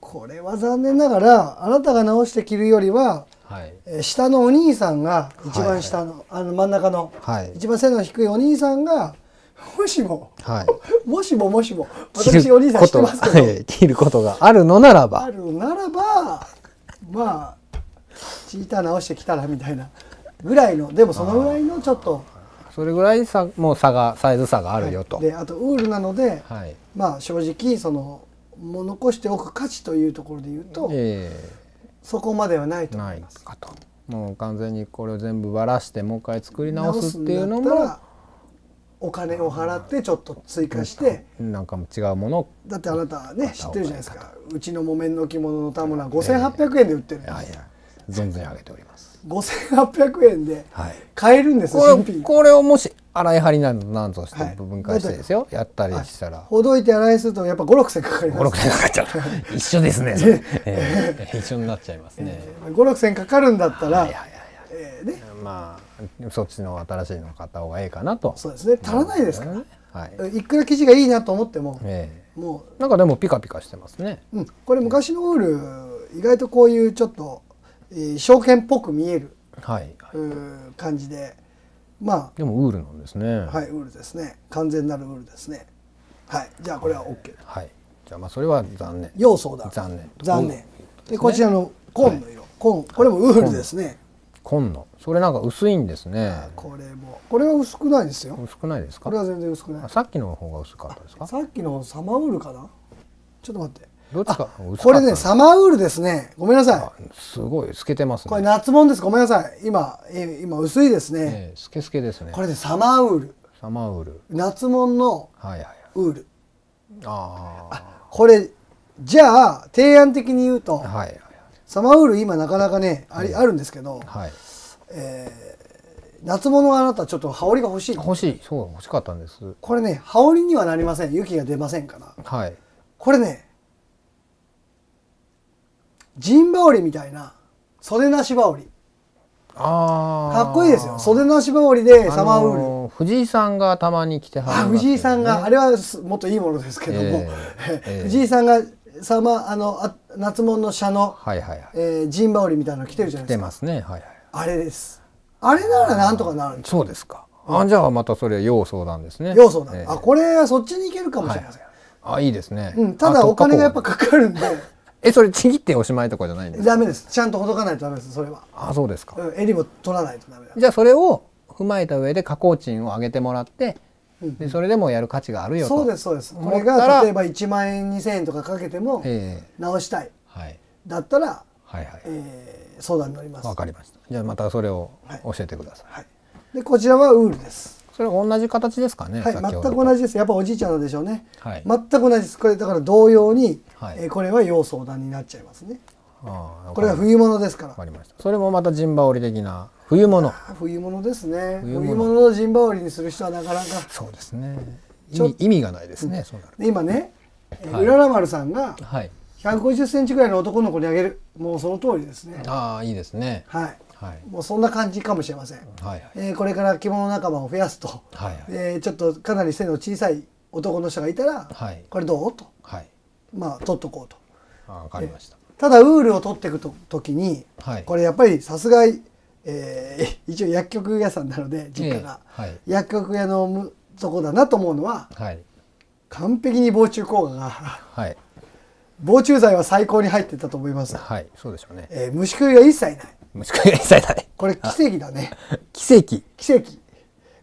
これは残念ながらあなたが直して着るよりは、はい、え下のお兄さんが一番下のはいはい、あの真ん中の、はい、一番背の低いお兄さんがもしも、はい、もしももしも私お兄さん知ってますけど、え 切ることがあるのならばあるならばまあチーター直してきたらみたいなぐらいのでもそのぐらいのちょっとそれぐらいさもう差がサイズ差があるよと、はい、であとウールなので、はい、まあ正直そのも残しておく価値というところで言うと、えー、そこまではないと思います。ないかともう完全にこれを全部ばらしてもう一回作り直すっていうのも。お金を払ってちょっと追加してなんかも違うものだってあなたね知ってるじゃないですかうちの木綿の着物の田村5800円で売ってるんです、はいはい存分に上げております5800円で買えるんです、はい、これをもし洗い張りなどなんとして分解してですよ、はい、やったりしたら、はい、ほどいて洗いするとやっぱ56千かかります56千かかっちゃう 一緒ですね、えー、一緒になっちゃいますね、えー、56千かかるんだったら、はいはいはいえー、ねまあそっちの新しいの買った方がいいかなとそうですね足らないですから、ね、はい、いくら生地がいいなと思っても、えー、もうなんかでもピカピカしてますね、うん、これ昔のウール意外とこういうちょっと、えー、証券っぽく見える、はい、う感じでまあでもウールなんですねはいウールですね完全なるウールですねはいじゃあこれはオッケー。はい、じゃあまあそれは残念要素だ残念残念、ね、でこちらの紺の色、はい、紺これもウールですね、紺のそれなんか薄いんですねこれもこれは薄くないですよ薄くないですかこれは全然薄くないさっきの方が薄かったですかさっきのサマウールかなちょっと待ってどっちかこれねサマーウールですねごめんなさいすごい透けてます、ね、これ夏物ですごめんなさい今今薄いですね、ね、透け透けですねこれでサマーウールサマーウール夏物のウール、はいはいはい、ああこれじゃあ提案的に言うと、はい、サマーウール今なかなかねあり、あるんですけど、はいえー、夏物あなたちょっと羽織が欲しい欲しいそう欲しかったんですこれね羽織にはなりません雪が出ませんからはいこれねジンバ織みたいな袖なし羽織あかっこいいですよ袖なし羽織でサマーウール、あのー、藤井さんがたまに着てはる、ね、藤井さんがあれはもっといいものですけども、えー えー、藤井さんがサマあのあ夏物の車の、はいはえジンバオリみたいなの着てるじゃないですか。着てますね。はいはい、あれです。あれならなんとかなるそうですか。あ、じゃあまたそれは要相談ですね。要相談。えー、あこれはそっちに行けるかもしれません。はい、あいいですね。うん、ただお金がやっぱかかるんで。えそれちぎっておしまいとかじゃないんですダメですちゃんとほどかないとダメですそれはあそうですか、うん、襟も取らないとダメじゃあそれを踏まえた上で加工賃を上げてもらってでそれでもやる価値があるよとそうですそうですこれが例えば1万円2,000円とかかけても直したい、はい、だったら、はいはいえー、相談に乗りますわかりましたじゃあまたそれを教えてください、はい、はい、でこちらはウールですそれ同じ形ですかね、はい、全く同じですやっぱおじいちゃんのでしょうね、はい、全く同じですこれだから同様に、はいえー、これは要相談になっちゃいますねこれは冬物ですから。かりました。それもまた陣羽織的な冬物。冬物ですね。冬物の陣羽織にする人はなかなか。そうですね。意味意味がないですね。今ね、うらら丸さんが150センチぐらいの男の子にあげる、もうその通りですね。ああいいですね。はい。はい、もうそんな感じかもしれません、はい、えー、これから着物仲間を増やすと、はい、えー、ちょっとかなり背の小さい男の人がいたら、はい、これどうと、はい、まあ取っとこうと。あ分かりました、えーただウールを取っていくと時に、はい、これやっぱりさすが、え 一応薬局屋さんなので実家が、えーはい、薬局屋のとこだなと思うのは、はい、完璧に防虫効果が、はい、防虫剤は最高に入ってたと思います。はい、そうでしょうね。えー、虫食いが一切ない。虫食いが一切ない。これ奇跡だね。奇跡。奇跡。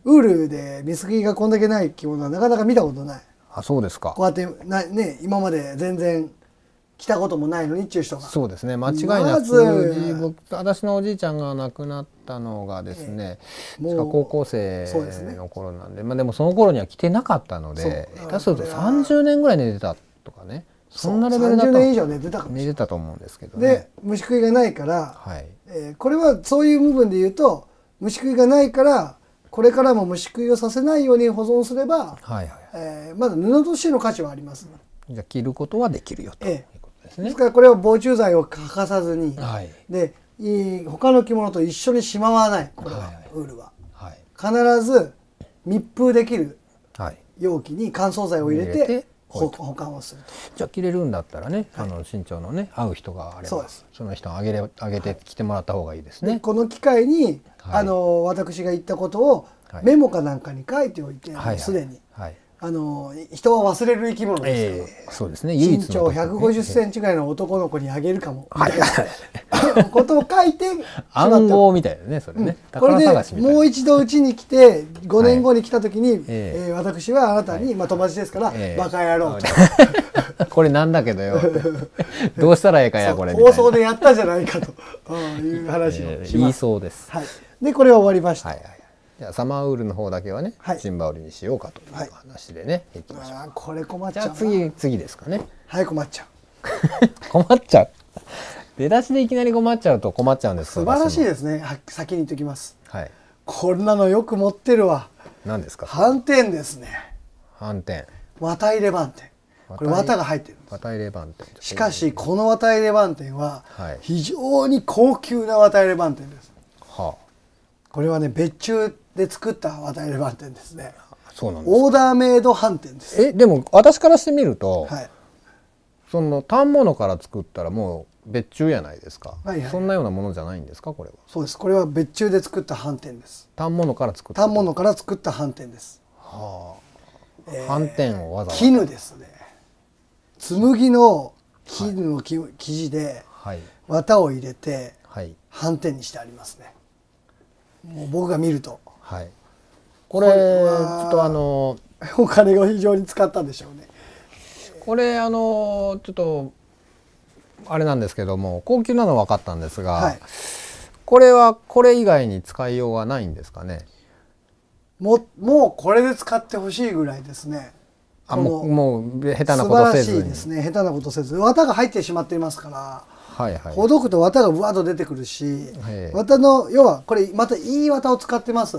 ウールで水食いがこんだけない着物はなかなか見たことない。あ、そうですか。こうやってなね今まで全然来たこともないのにっていう人がそうですね間違いなく、ま、僕私のおじいちゃんが亡くなったのがですね、えー、高校生の頃なんで、ね、まあ、でもその頃には来てなかったので下手すると30年ぐらい寝てたとかねそんなレベルだと年以上寝てたかも寝てたと思うんですけど、ね、で虫食いがないから、はいえー、これはそういう部分で言うと虫食いがないからこれからも虫食いをさせないように保存すれば、はいはいえー、まだ布としての価値はあります。じゃ着ることはできるよと、ええ、ですね。ですからこれを防虫剤を欠かさずに、はい、で他の着物と一緒にしまわないこれは、はいはい、ウールは、はい、必ず密封できる容器に乾燥剤を入れて保管をするとじゃあ着れるんだったらね、はい、あの身長のね合う人があればその人をあげれあげてきてもらった方がいいですね。この機会に、あの私が言ったことをメモかなんかに書いておいてすで、はいはい、に。あの人は忘れる生き物です、えー、そうですね身長150センチぐらいの男の子にあげるかも、たい、ことを書いて暗号みたいなねそれね、うん、これでもう一度うちに来て5年後に来た時に、はい、えー、私はあなたに、はい、まあ、友達ですから、えー、バカ野郎と これなんだけどよどうしたらええかやこれ放送でやったじゃないかという話をえー、言いそうです、はい、でこれは終わりました、はいはいじゃあサマーウールの方だけはね、はい、シンバウルにしようかという話でね、はい、きましょうこれ困っちゃう次次ですかねはい困っちゃう 困っちゃう出だしでいきなり困っちゃうと困っちゃうんです素晴らしいですね先に言っときます、はい、こんなのよく持ってるわ何ですか反転ですね反転綿入れ番転これ綿が入ってる綿入れ番転しかしこの綿入れ番転は非常に高級な綿入れ番転ですこれはね別注で作った和太鼓飯店ですねそうなんですオーダーメイド飯店ですえでも私からしてみると、はい、その反物から作ったらもう別注やないですか、はいはい、そんなようなものじゃないんですかこれはそうですこれは別注で作った飯店です反物から作った反物から作った飯店ですはあ、えー、飯店をわざわざ絹ですね紬の絹の生地で綿を入れて、はい、はい、飯店にしてありますねもう僕が見るとはいこれちょっとあのお金を非常に使ったんでしょうねこれあのちょっとあれなんですけども高級なの分かったんですが、はい、これはこれ以外に使いようがないんですかねももうこれで使ってほしいぐらいですねあもうもう下手なことせずにですね下手なことせず綿が入ってしまっていますからはいはい、ほどくと綿がぶわっと出てくるし綿の要はこれまたいい綿を使ってます。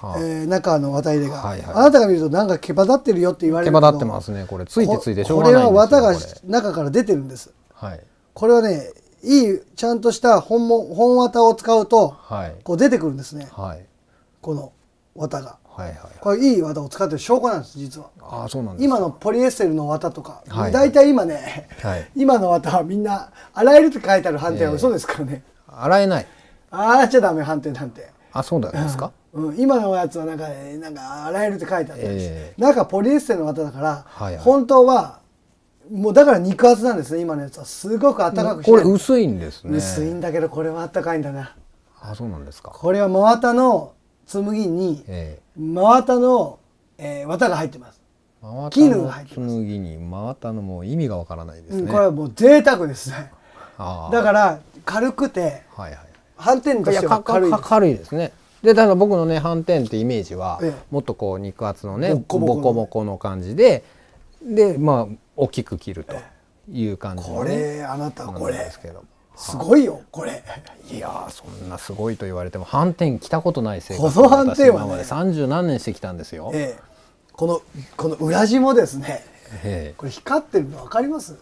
はあ、えー、中の綿入れが、はいはい、あなたが見るとなんか毛羽立ってるよって言われるけど毛羽立ってますねこれついてついてしょうがないこれは綿が中から出てるんです、はい、これはねいいちゃんとした本も本綿を使うと、はい、こう出てくるんですね、はい、この綿がはいはい、これいい綿を使ってる証拠なんです実はあそうなん今のポリエステルの綿とか、はいはい、大体今ね、はい、今の綿はみんな洗えるって書いてある判定は嘘ですからね、えー、洗えない洗っちゃダメ判定なんてあそうなんですか、うん、今のやつはなんか、ね、なんか洗えるって書いてあったし、えー、なんかポリエステルの綿だから、はいはい、本当はもうだから肉厚なんですね今のやつはすごく暖かくしてこれ薄いんですね薄いんだけどこれは暖かいんだなあそうなんですかこれは真綿の紬に真綿の、えー、綿が入ってます。絹が入ってます。紬に真綿のもう意味がわからないですね、うん、これはもう贅沢ですね。だから軽くて、はいはい、反転としては軽いです。軽いですね。でだから僕のね反転ってイメージは、ええ、もっとこう肉厚のねボコボコの感じででまあ大きく切るという感じ、ね、これあなたこれですけどすごいよこれいやそんなすごいと言われても反転来たことない生活を私今まで30何年してきたんですよ、ええ、このこの裏地もですね、ええ、これ光ってるの分かります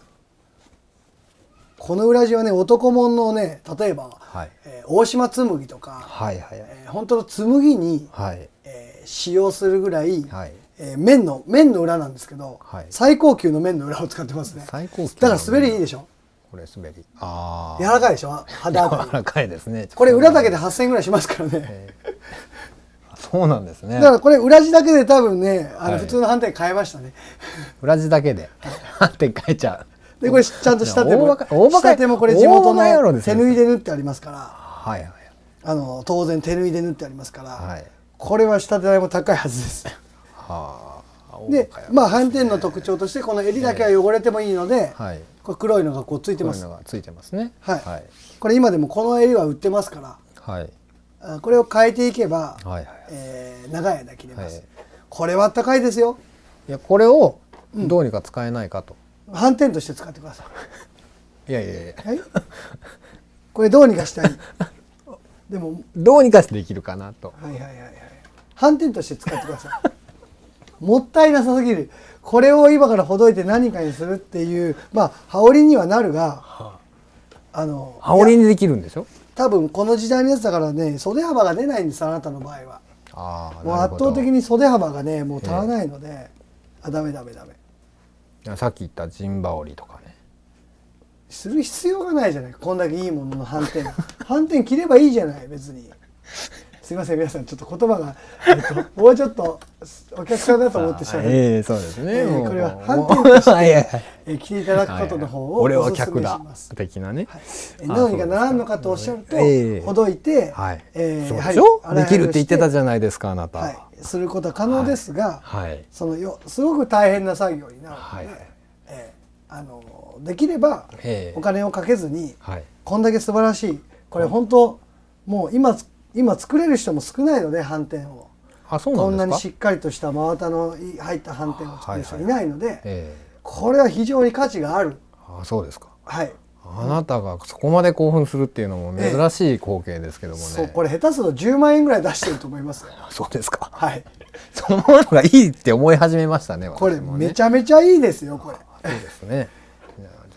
この裏地はね男物のね例えば、はい、えー、大島紬とか、はいはいはいえー、本当の紬に、はいえー、使用するぐらい、はいえー、面の面の裏なんですけど、はい、最高級の面の裏を使ってますね最高級だから滑りいいでしょこれ滑りあ柔らかいでしょ肌当たり柔らかいですねこれ裏だけで8000円ぐらいしますからね、そうなんですねだからこれ裏地だけで多分ねあの普通の反対変えましたね、裏地だけで反対変えちゃうでこれちゃんと下手も大下手もこれ地元の手縫いで縫ってありますからはいはいあの当然手縫いで縫ってありますから、はい、これは下手代も高いはずです。はあ、でまあ反転の特徴としてこの襟だけは汚れてもいいので、はい、これ黒いのがこうついてます。ついてますね。はい。はい、これ今でもこの襟は売ってますから。はい。これを変えていけば、はいはい、えー、長い間切れます、はい、これは高いですよ。いやこれをどうにか使えないかと。うん、反転として使ってください。いやいやいや。はい。これどうにかしたい。でもどうにかしてできるかなと。はいはいはいはい。反転として使ってください。もったいなさすぎる。これを今からほどいて何かにするっていうまあ羽織にはなるがあの羽織にできるんでしょ多分この時代のやつだからね袖幅が出ないんですあなたの場合はもう圧倒的に袖幅がねもう足らないので、えー、あダメダメダメさっき言った陣羽織とかねする必要がないじゃないこんだけいいものの反転反転切ればいいじゃない別にすいません皆さんちょっと言葉が、えっもうちょっとお客さんだと思ってしまう。えー、そうですね、えー、これは反転として、えー、来ていただくことの方をおすすめします。俺は客だ的なね。はい、え何がならんのかとおっしゃると、えー、ほどいて、はい、えー、そうでしょ、はできるって言ってたじゃないですかあなた、はい。することは可能ですが、はい、そのよすごく大変な作業になるので、はいえー、あのできればお金をかけずに、はい、こんだけ素晴らしいこれ本当、もう今今作れる人も少ないので反転をあそうなんこんなにしっかりとした真綿の入った斑点を作る人いないので、はいはいえー、これは非常に価値があるあそうですかはいあなたがそこまで興奮するっていうのも珍しい光景ですけどもね、えそうこれ下手すると10万円ぐらい出してると思います そうですかはい そのものがいいって思い始めましたね、ね、これめちゃめちゃいいですよこれそうですね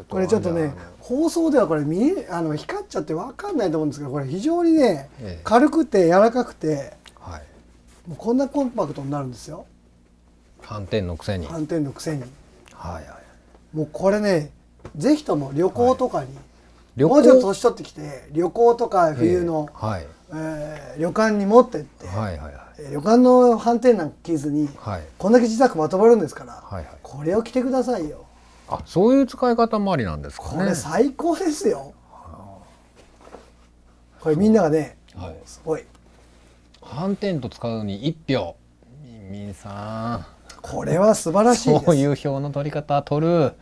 これちょっとね放送ではこれ見えあの光っちゃって分かんないと思うんですけどこれ非常にね、ええ、軽くて柔らかくて、はい、もうこんなコンパクトになるんですよ。反転のくせに反転のくせに、はいはい、もうこれねぜひとも旅行とかに、はい、旅もうちょっと年取ってきて旅行とか冬の、えー、はいえー、旅館に持ってって、はいはいはい、旅館の反転なんか着ずに、はい、こんだけ自宅まとまるんですから、はいはい、これを着てくださいよ。あそういう使い方もありなんですか、ね、これ最高ですよこれみんながね、はい、すごい反転と使うのに一票みんみんさんこれは素晴らしいですそういう票の取り方取る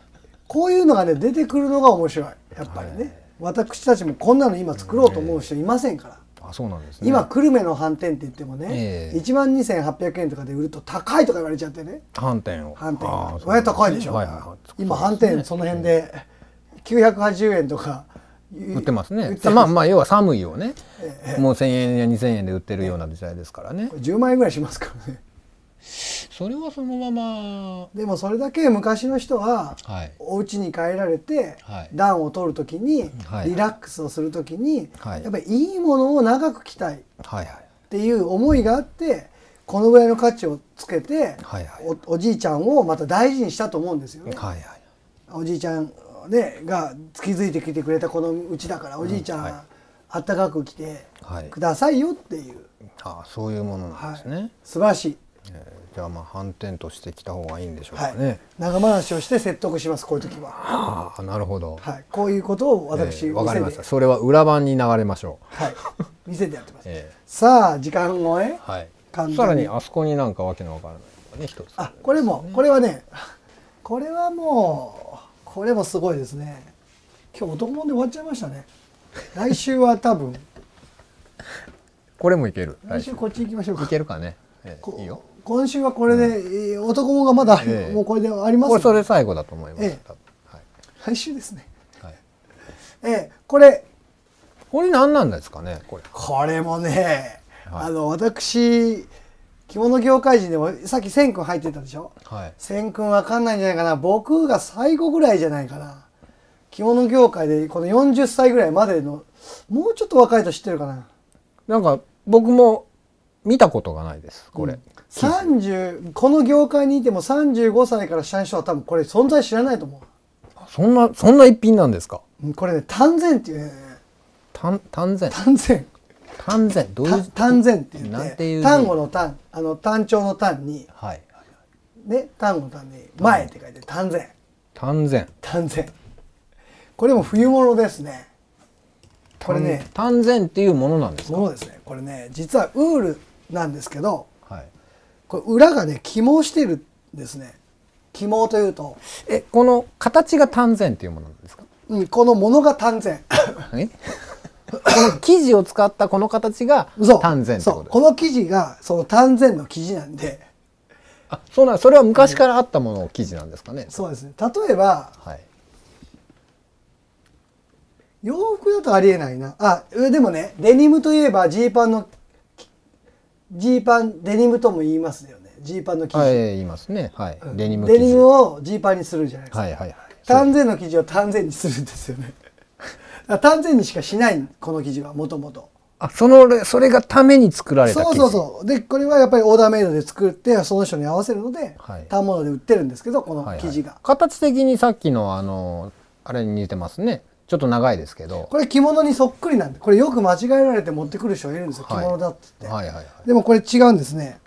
こういうのがね出てくるのが面白いやっぱりね、はい、私たちもこんなの今作ろうと思う人いませんから、あそうなんですね今久留米の反転って言ってもね、えー、1万2800円とかで売ると高いとか言われちゃってね反転を反転それ高いでしょ、はいはい、今反転その辺で980円とか売ってますねまあまあ要は寒いをね、えー、もう1000円や2000円で売ってるような時代ですからね、え10万円ぐらいしますからねそれはそのままでもそれだけ昔の人は、お家に帰られて、暖を取る時に、リラックスをする時に、やっぱりいいものを長く着たいっていう思いがあって、このぐらいの価値をつけて、おおじいちゃんをまた大事にしたと思うんですよね。はいはい、おじいちゃん、ね、が築いてきてくれたこのうちだからおじいちゃん、はあったかく着てくださいよっていう、はい、ああそういうものなんですね、はい、素晴らしいじゃあまあ反転としてきた方がいいんでしょうかね、はい、長話をして説得しますこういう時ははあなるほど、はい、こういうことを私、えー、かりましたそれは裏番に流れましょうはい見せてやってます、えー、さあ時間超え、はい、さらにあそこになんかわけのわからないね一つ、あこれもこれはねこれはもうこれもすごいですね今日男もんで終わっちゃいましたね来週は多分 これもいける来週こっち行きましょうかいけるかね、えー、いいよ今週はこれで、男もがまだ、もうこれであります、ね、これそれ最後だと思います、ええはい、来週ですね、はい、ええこれこれ何なんですかねこれこれもね、はい、あの私着物業界人でもさっき千君入ってたでしょ、はい、千君わかんないんじゃないかな僕が最後ぐらいじゃないかな着物業界でこの40歳ぐらいまでのもうちょっと若いと知ってるかななんか僕も見たことがないですこれ、うん、30この業界にいても35歳から下の人は多分これ存在知らないと思うそんなそんな一品なんですかこれね丹前っていうね丹前丹前丹前どういう丹前って言って丹後の丹あの丹頂の丹に、はい、ね丹後の丹に前って書いて丹前丹前丹前これも冬物ですねこれね丹前っていうものなんですかそうですねこれね実はウールなんですけど、はい、これ裏がね起毛してるんですね起毛というとえこの形が丹前っていうものですか、うん、このものが丹前 この生地を使ったこの形が丹前ってことこの生地がその丹前の生地なんであそうなんそれは昔からあったものを生地なんですかね、そうですね例えば、はい、洋服だとありえないなあでもねデニムといえばジーパンのジーパンデニムとも言いますよねジーパンの生地、はい、言いますね、はい、うん、デニムデニムをジーパンにするじゃないですか、はいはいはい、丹前の生地を丹前にするんですよね丹前 にしかしないこの生地はもともとあそのそれがために作られたそうそうそうでこれはやっぱりオーダーメイドで作ってその人に合わせるので反物、はい、で売ってるんですけどこの生地が、はいはい、形的にさっきのあのあれに似てますねちょっと長いですけどこれ着物にそっくりなんでこれよく間違えられて持ってくる人いるんですよ、はい、着物だっつって、はいはいはい、でもこれ違うんですね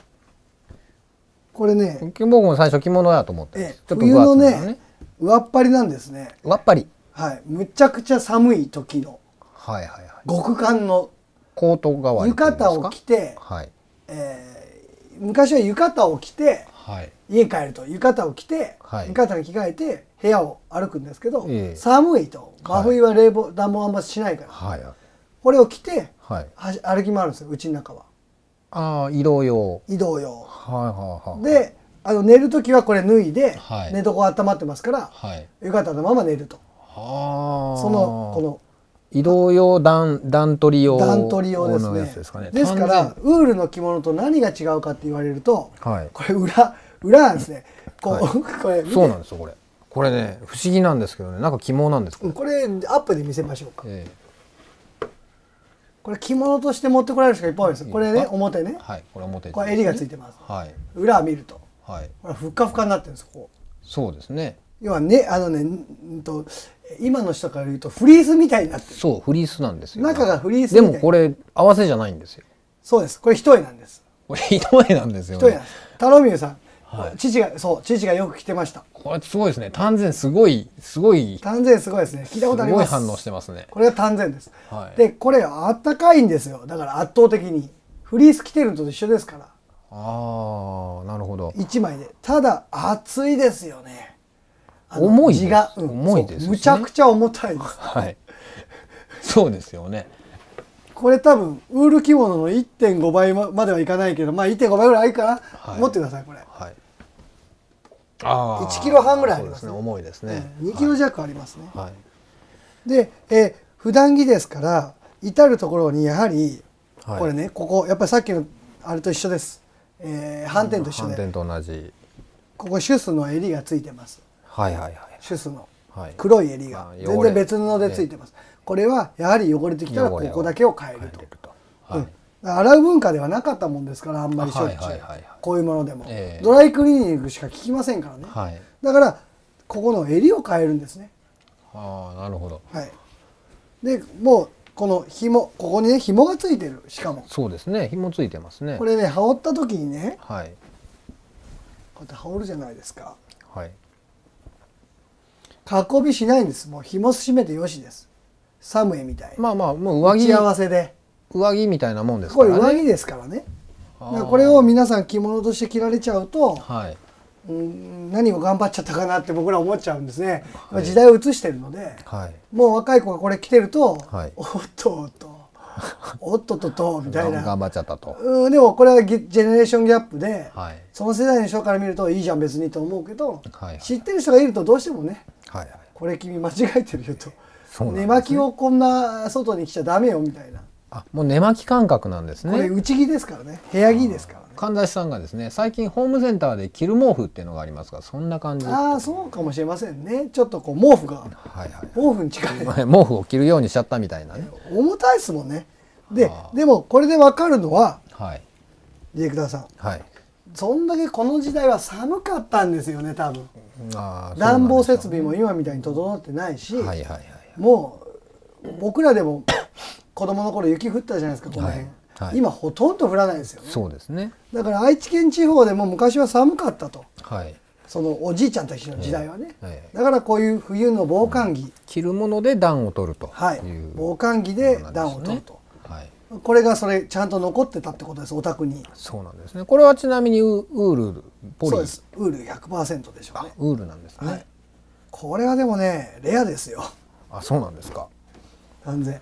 これね僕も最初着物だと思って、ええ、冬のね、上っ張りなんですね上っ張りはいむちゃくちゃ寒い時のはいはいはい極寒のコート代浴衣を着て、はいえー、昔は浴衣を着て、はい、家帰ると浴衣を着て、はい、浴衣に着替えて部屋を歩くんですけど、えー、寒いと真冬は冷房、暖房あんましないから、はい、これを着て、はい、はし歩き回るんですようちの中は。ああ移動用移動用、はいはいはい、であの寝る時はこれ脱いで、はい、寝床温まってますから、はい、浴衣のまま寝るとはあそのこの移動用段段取り用段取り用ですねですかねですからウールの着物と何が違うかって言われると、はい、これ裏裏なんですねこう、はい、これそうなんですよこれこれね不思議なんですけどねなんか起毛なんですこれこれアップで見せましょうか、えこれ着物として持ってこられる人がいっぱいですこれね表ねはいこれ表、これ襟がついてます、はい、裏見ると、はい、これふっかふかになってるんですこう。そうですね要はねあのね、うんと今の人から言うとフリースみたいになってるそうフリースなんですよ中がフリースでもこれ合わせじゃないんですよそうですこれ一重なんですこれ一重なんですよ、ね、一重なんですさん、はい、父がそう父がよく着てましたこれすごいですね。丹前すごい、すごい。丹前すごいですね。聞いたことあります。すごい反応してますね。これは丹前です。はい、で、これあったかいんですよ。だから圧倒的に。フリース着てるのと一緒ですから。ああ、なるほど。1枚で。ただ、暑いですよね。重い字が、うん、重いです、ね、むちゃくちゃ重たいです。はい。そうですよね。これ多分ウール着物の1.5倍まではいかないけどまあ1.5倍ぐらいかな、はい、持ってくださいこれ。はいあ1キロ半ぐらいありますね、ね、重いですね、うん、2キロ弱ありますね、はい、で、え普段着ですから至る所にやはりこれね、はい、ここやっぱりさっきのあれと一緒です、えー、斑点と一緒で斑と同じここシュスの襟がついてますはいはいはいシュスの黒い襟が、はい、全然別布でついてます、ね、これはやはり汚れてきたらここだけを変えると、はい、洗う文化ではなかったもんですからあんまりしょっちゅう、こういうものでも、えー、ドライクリーニングしか効きませんからね、はい、だからここの襟を変えるんですねああなるほど、はい、でもうこの紐ここにね紐がついてるしかもそうですね紐ついてますねこれね羽織った時にね、はい、こうやって羽織るじゃないですかはい囲びしないんですもう紐締めてよしですサムエみたいまあまあもう上着合わせで上着みたいなもんですからねこれ上着ですからねこれを皆さん着物として着られちゃうと、はい、何を頑張っちゃったかなって僕ら思っちゃうんですね、はい、時代を映してるので、はい、もう若い子がこれ着てると、はい、おっとおっと おっとととみたいな頑張っちゃったとうんでもこれはジェネレーションギャップで、はい、その世代の人から見るといいじゃん別にと思うけど、はいはい、知ってる人がいるとどうしてもね、はいはい、これ君間違えてるよと、ね、寝巻きをこんな外に来ちゃダメよみたいなあもう寝巻き感覚なんですねこれ内着ですからね部屋着ですからね神田さんがですね最近ホームセンターで着る毛布っていうのがありますがそんな感じああそうかもしれませんねちょっとこう毛布が、はいはい、毛布に近い 毛布を着るようにしちゃったみたいなね重たいですもんねででもこれで分かるのははいディレクターさんはいそんだけこの時代は寒かったんですよね多分暖房設備も今みたいに整ってないし、はいはいはい、もう僕らでも子供の頃雪降ったじゃないですかこの辺、はいはい、今ほとんど降らないですよねそうですねだから愛知県地方でも昔は寒かったと、はい、そのおじいちゃんたちの時代はね、はい、だからこういう冬の防寒着、うん、着るもので暖を取るという防寒着で暖を取ると、ね、これがそれちゃんと残ってたってことですお宅にそうなんですねこれはちなみにウールポリそうですウール100%でしょうねウールなんですね、これはでもねレアですよあそうなんですか完全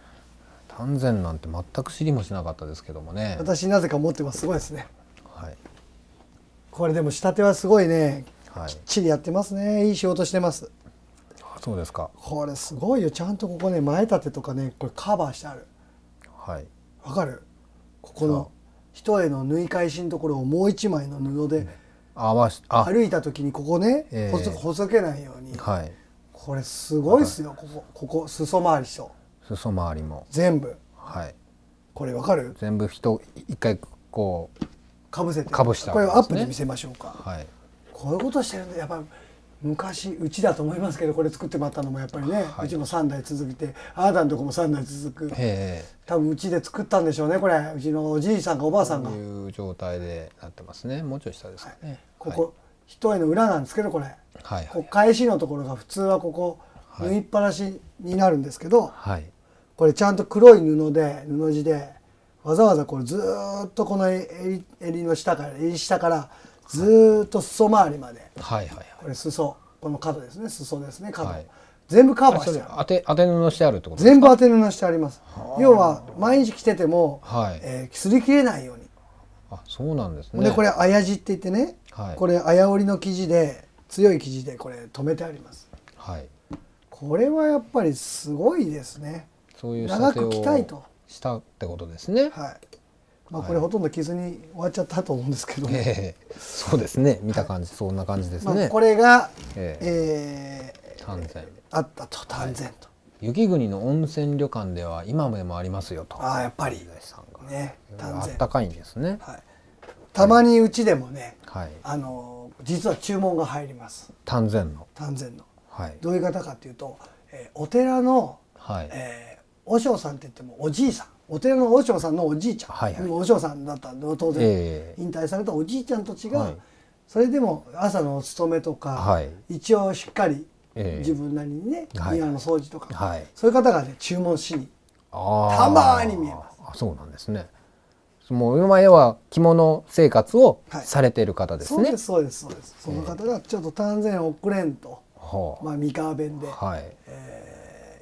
丹前なんて全く知りもしなかったですけどもね私なぜか持ってますすごいですねはいこれでも仕立てはすごいね、はい、きっちりやってますねいい仕事してますあそうですかこれすごいよちゃんとここね前立てとかねこれカバーしてあるはいわかるここの一重の縫い返しのところをもう一枚の布で、う合わし歩いた時にここね、えー、ほそけないように、はい、これすごいっすよ、はい、ここここ裾回りしそう裾周りも全部はいこれわかる全部人一回こうかぶせてかぶした、ね、これをアップで見せましょうか、はい、こういうことしてるんでやっぱ昔うちだと思いますけどこれ作ってもらったのもやっぱりね、はい、うちも3代続いてあなたのとこも3代続く多分うちで作ったんでしょうねこれうちのおじいさんかおばあさんが。ういう状態でなってますねもうちょい下ですかね。はい、ここ、はい、一重の裏なんですけどこれ、はいはい、こ返しのところが普通はここ縫いっぱなしになるんですけど、はい、これちゃんと黒い布で布地でわざわざこれずっとこの襟襟の下から襟下からずっと裾周りまで、はいはいはい、これ裾この角ですね裾ですね角、はい、全部カバーして当て当て布してあるってこと全部当て布してあります要は毎日着てても、はいえー、擦り切れないようにあそうなんですねでこれ綾地って言ってね、はい、これ綾織の生地で強い生地でこれ留めてあります、はい、これはやっぱりすごいですねそういう長く着たいとしたってことですね。はい。まあこれほとんど傷に終わっちゃったと思うんですけど、えー、そうですね見た感じ、はい、そんな感じですね。まあ、これが、えー、えー、丹前あったと丹前と、はい、雪国の温泉旅館では今でもありますよと。ああやっぱり。ね。あったかいんですね。はい。たまにうちでもね、はい、あの実は注文が入ります。丹前の。丹前の。はい。どういう方かというと、えー、お寺の、はい、えー和尚さんって言ってもおじいさんお寺の和尚さんのおじいちゃん、はいはい、和尚さんだった当然引退されたおじいちゃんたちが、はい、それでも朝のお勤めとか、はい、一応しっかり自分なりにね、えー、庭の掃除とか、はい、そういう方がね注文しにたまに見えます。あそうなんですねもう今要は着物生活をされている方ですね、はい、そうですそうですそうですその方がちょっと丹前遅れんと、はあ、まあ三河弁で、はいえー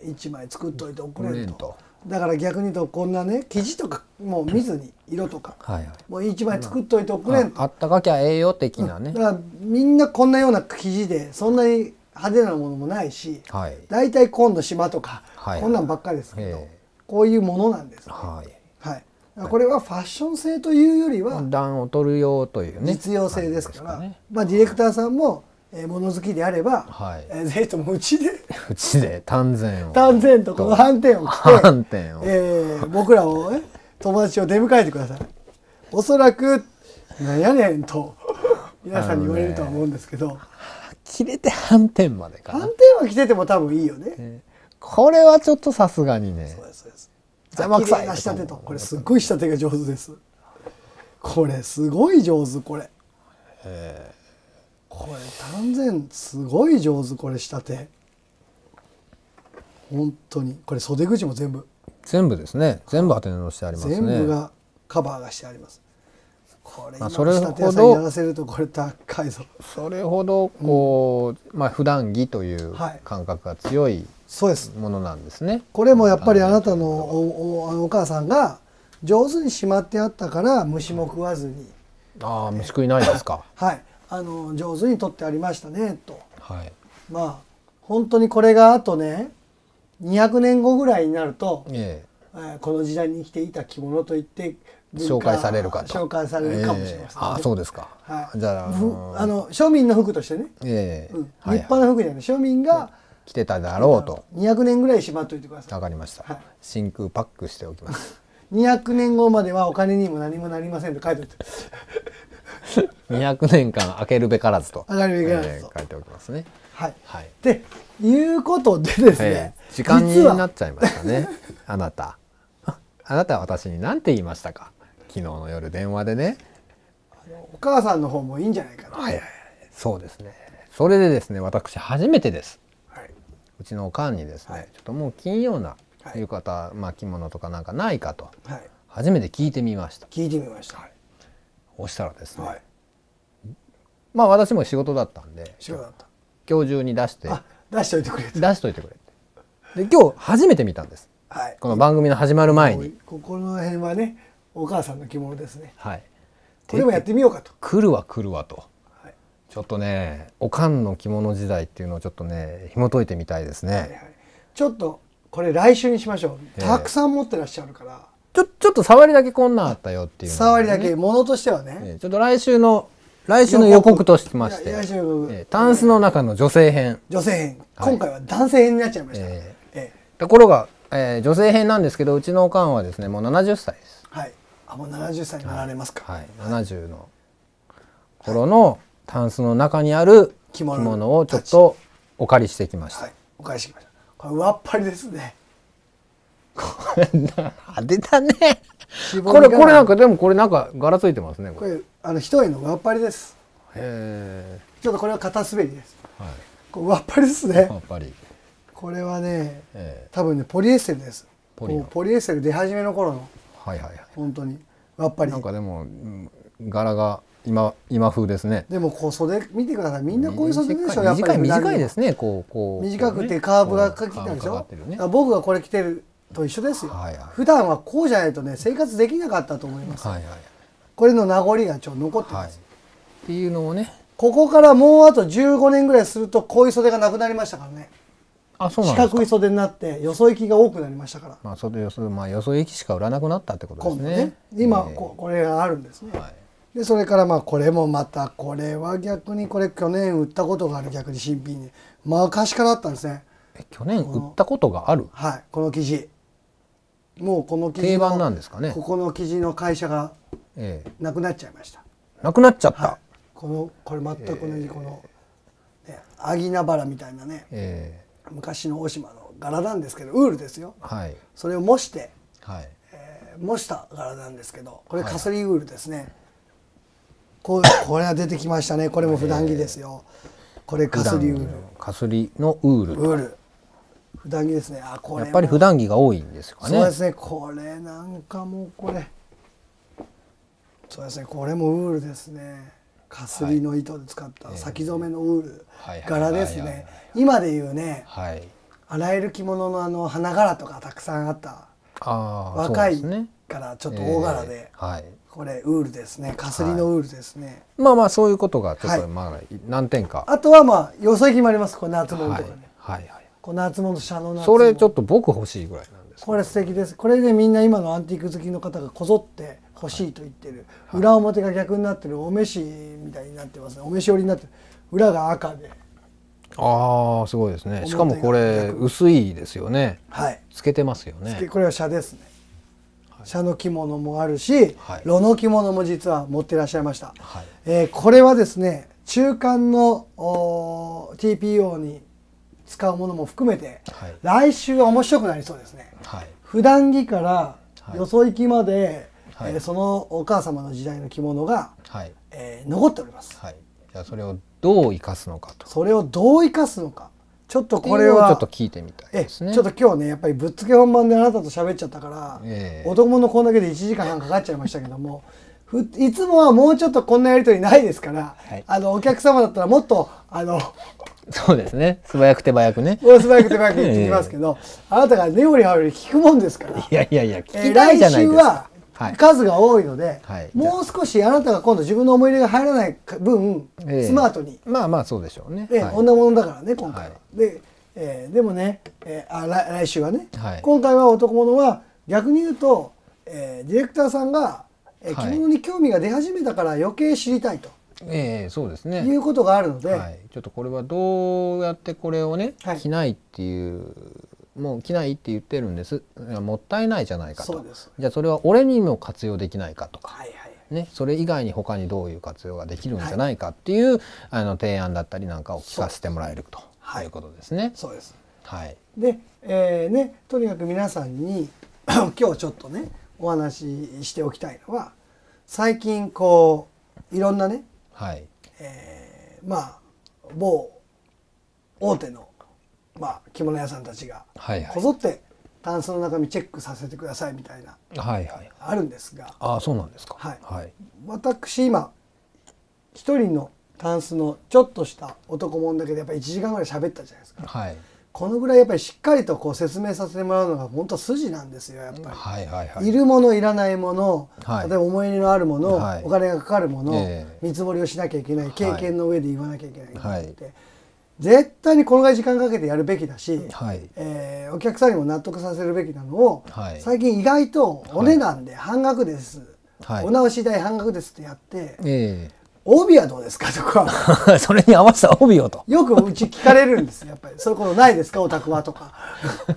1枚作っといて送れんと。だから逆に言うとこんなね生地とかもう見ずに色とか、はいはい、もう1枚作っといておくれんとあったかきゃ栄養的なね、うん、だからみんなこんなような生地でそんなに派手なものもないし、はい、大体紺の島とか、はいはい、こんなんばっかりですけどこういうものなんです、ね、はい、はい、これはファッション性というよりは暖を取る用というね実用性ですから、ね、まあディレクターさんもえも物好きであれば、はい、えー、ぜひともうちでうちで丹前を丹前とこの斑点を着て斑点を、えー、僕らを、ね、友達を出迎えてくださいおそらくなんやねんと皆さんに言われるとは思うんですけど、ね、切れて斑点までかな斑は着てても多分いいよね、えー、これはちょっとさすがにねそうですそうです邪魔くさいな仕立てとこれすっごい仕立てが上手ですこれすごい上手これええーこれ断然すごい上手これ仕立て本当にこれ袖口も全部全部ですね全部当て布してありますね全部がカバーがしてありますこれ今仕立て屋さんやらせるとこれ高いぞそれほどこう、うん、まあ普段着という感覚が強い、そうですものなんですねこれもやっぱりあなたのおお母さんが上手にしまってあったから虫も食わずにああ虫食いないですか はいあの上手に撮ってありましたねと、はい、まあ本当にこれがあとね200年後ぐらいになると、えー、この時代に生きていた着物といって紹介されるかと紹介されるかもしれません、ねえー、あそうですか、はい、じゃあ、あのあの庶民の服としてね、ええうん、立派な服じゃない、庶民が、着てただろうと200年ぐらいしまっといてくださいわかりました、はい、真空パックしておきます200 年後まではお金にも何もなりませんと書いておいて200年間開けるべからずと、えー、書いておきますね。はい、はい、でいうことでですね、えー、時間になっちゃいましたねあなた あなたは私に何て言いましたか昨日の夜電話でねお母さんの方もいいんじゃないかなはい、はい、そうですねそれでですね私初めてです、はい、うちのおかんにですね、はい、ちょっともう金曜な浴衣、まあ、着物とかなんかないかと、はい、初めて聞いてみました聞いてみました、はい押したらですね、はい、まあ私も仕事だったんで今日中に出して出しといてくれ出しといてくれで今日初めて見たんです、はい、この番組の始まる前にここの辺はねお母さんの着物ですねはいこれもやってみようかと来るわ来るわと、はい、ちょっとねおかんの着物時代っていうのをちょっとね紐解いてみたいですね、はいはい、ちょっとこれ来週にしましょうたくさん持ってらっしゃるから、ちょちょっと触りだけこんなんあったよっていう、ね、触りだけものとしてはね、ちょっと来週の来週の予告としまして、えー、タンスの中の女性編女性編、今回は男性編になっちゃいました、えー、えー、ところが、えー、女性編なんですけどうちのおかんはですねもう70歳ですはいあもう70歳になられますかはい、はい、70の頃のタンスの中にある着物をちょっとお借りしてきました、はい、お借りしてきましたこれわっぱりですねこれ派手だねこれこれなんかでもこれなんか柄ついてますねこれあの一重のわっぱりですへえちょっとこれは片滑りです、はい、これわっぱりですねわっぱりこれはね、えー、多分ねポリエステルですポリポリエステル出始めの頃のはいはいはい本当にわっぱりなんかでも、うん、柄が今今風ですねでもこう袖見てくださいみんなこういう袖でしょやっぱり短いですねこうこう短くてカーブがかきてるでしょ、僕がこれ着てると一緒ですよ、はいはい、普段はこうじゃないとね生活できなかったと思います、はいはい、これの名残がちょっと残ってます、はい、っていうのをねここからもうあと15年ぐらいするとこういう袖がなくなりましたからねあそうなん四角い袖になってよそ行きが多くなりましたからまあそれよそ,、まあ、よそ行きしか売らなくなったってことですねね今ここれがあるんですね、はい、でそれからまあこれもまたこれは逆にこれ去年売ったことがある逆に新品にまあ昔からあったんですね去年売ったことがあるはいこの記事もうこの記事定番なんですかねここの記事の会社がなくなっちゃいました、えー、なくなっちゃった、はい、このこれ全く同じこの、えー、ね、アギナバラみたいなね、えー、昔の大島の柄なんですけどウールですよ、はい、それを模して、はいえー、模した柄なんですけどこれカスリウールですね、はい、ここれは出てきましたねこれも普段着ですよ、えー、これカスリウールカスリのウールウール普段着ですねあこれやっぱり普段着が多いんですかねそうですねこれなんかもうこれそうですねこれもウールですねかすりの糸で使った先染めのウール、柄ですね今でいうね、はい、らゆる着物のあの花柄とかたくさんあった若いからちょっと大柄で、えーはい、これウールですねかすりのウールですね、はい、まあまあそういうことがちょっとまあ何点か、はい、あとはまあよそ行きもありますこれ夏物とかね、はい、はいはいこの夏物シャノのそれちょっと僕欲しいぐらいなんですこれ素敵ですこれでみんな今のアンティーク好きの方がこぞって欲しいと言ってる、はい、裏表が逆になってるお召しみたいになってますねお召し折りになってる裏が赤でああすごいですねしかもこれ薄いですよねはいつけてますよねこれはシャですねャの着物もあるし、はい、炉の着物も実は持ってらっしゃいました、はい、えー、これはですね中間の TPO に使うものも含めて、はい、来週は面白くなりそうですね。はい、普段着からよそ行きまで、はい、えー、そのお母様の時代の着物が、はい、えー、残っております。はい、じゃあそれをどう生かすのかと。それをどう生かすのか。ちょっとこれはちょっと聞いてみたいですね。ちょっと今日ねやっぱりぶっつけ本番であなたと喋っちゃったから、えー、男の子だけで1時間半かかっちゃいましたけども。いつもはもうちょっとこんなやり取りないですから、はい、あのお客様だったらもっとあのそうですね素早く手早くね 素早く手早く言ってきますけど、あなたが根掘り葉掘り聞くもんですからいやいやいや聞きたいじゃないですか、数が多いので、もう少しあなたが今度自分の思い入れが入らない分、スマートにまあまあそうでしょうね、えーは女物だからね今回は、で、えー、でもね、えー、あ来週はね、今回は男物は逆に言うと、えー、ディレクターさんが、えー、着物に興味が出始めたから余計知りたいと、ええそうですね。いうことがあるので、はい、ちょっとこれはどうやってこれをね、はい、着ないっていうもう着ないって言ってるんですもったいないじゃないかとじゃあそれは俺にも活用できないかとか、はいはい、ね、それ以外に他にどういう活用ができるんじゃないかっていう、はい、あの提案だったりなんかを聞かせてもらえるということですね。そうですはい、で、えーね、とにかく皆さんに 今日ちょっとねお話ししておきたいのは最近こういろんなねはいえー、まあ某大手の、まあ、着物屋さんたちがこぞってタンスの中身チェックさせてくださいみたいな、はいはい、あるんですがあそうなんですか、はいはい、私今一人のタンスのちょっとした男もんだけでやっぱり1時間ぐらい喋ったじゃないですか。はいこのぐらいやっぱりしっかりとこう説明させてもらうのが本当筋なんですよやっぱり、はいはいはい、いるものいらないもの、はい、例えば思い入れのあるもの、はい、お金がかかるもの、えー、見積もりをしなきゃいけない経験の上で言わなきゃいけないって、はい、絶対にこのぐらい時間かけてやるべきだし、はい、えー、お客さんにも納得させるべきなのを、はい、最近意外とお値段で半額です、お直し代半額ですってやって。えー帯はどうですか とか それに合わせた帯をとよくうち聞かれるんですやっぱりそういうことないですかお宅はとか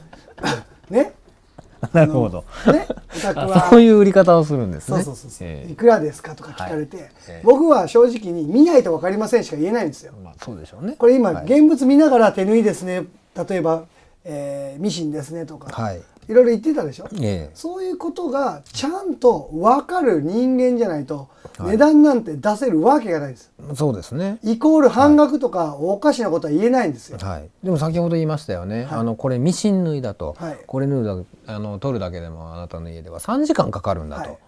ねなるほど。ね、お宅は。そういう売り方をするんですね。そうそうそう、いくらですかとか聞かれて、はい僕は正直に見ないとわかりませんしか言えないんですよ。まあ、そうでしょうね。これ今、現物見ながら手縫いですね。例えば、えー、ミシンですねとか。はい、いろいろ言ってたでしょ、ええ、そういうことがちゃんと分かる人間じゃないと値段なんて出せるわけがないです、はい、そうですねイコール半額とかおかしなことは言えないんですよ、はい、でも先ほど言いましたよね、はい、あのこれミシン縫いだと、これ縫うだあの取るだけでもあなたの家では3時間かかるんだと、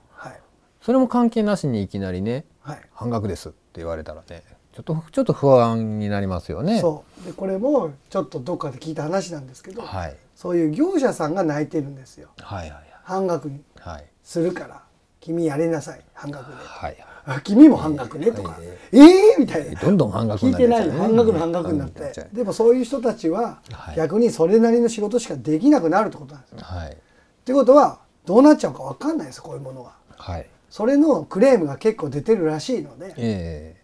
それも関係なしにいきなりね、半額ですって言われたらねちょっとちょっと不安になりますよねそうでこれもちょっとどっかで聞いた話なんですけど、はいそういう業者さんが泣いてるんですよ、はいはいはい、半額にするから、はい、君やりなさい半額で、はいはい、君も半額ねとか、ええー、みたいなどんどん半額になって、ね、聞いてない半額の半額になって、でもそういう人たちは逆にそれなりの仕事しかできなくなるってことなんですよ。はい、ってことはどうなっちゃうか分かんないですこういうものが。はい、それのクレームが結構出てるらしいので。え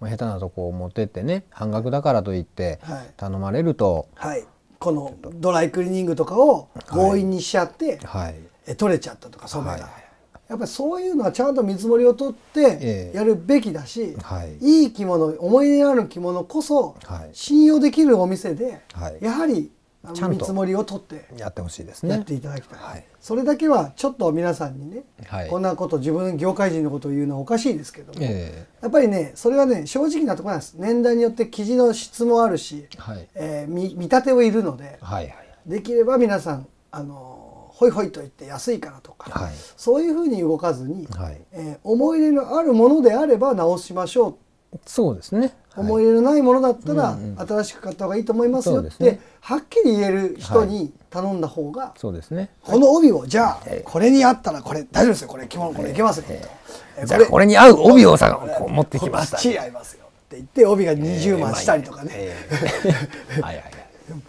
ーまあ、下手なとこを持ってってね半額だからといって頼まれると、はい、このドライクリーニングとかを強引にしちゃって、はい、え取れちゃったとかそはい、やっぱりそういうのはちゃんと見積もりを取ってやるべきだし、えーはい、いい着物思い出のある着物こそ信用できるお店で、やはりちゃん見積もりを取ってやってほしいですねやっていただきたい、はい、それだけはちょっと皆さんにね、はい、こんなこと自分業界人のことを言うのはおかしいですけども、えー、やっぱりねそれはね正直なところなんです年代によって記事の質もあるし、はい、えー、見見立てをいるので、はいはい、できれば皆さんあのホイホイと言って安いからとか、はい、そういうふうに動かずに、はい、えー、思い入れのあるものであれば直しましょうってそうですね、思い入れのないものだったら、新しく買った方がいいと思いますよって、はっきり言える人に頼んだ方が、そうですねこの帯をじゃあ、これに合ったらこれ大丈夫ですよこれ着物これいけますよ、えじゃあこれに合う帯をさ持ってきましたバ合いますよって言って帯が20万したりとかね、はいはい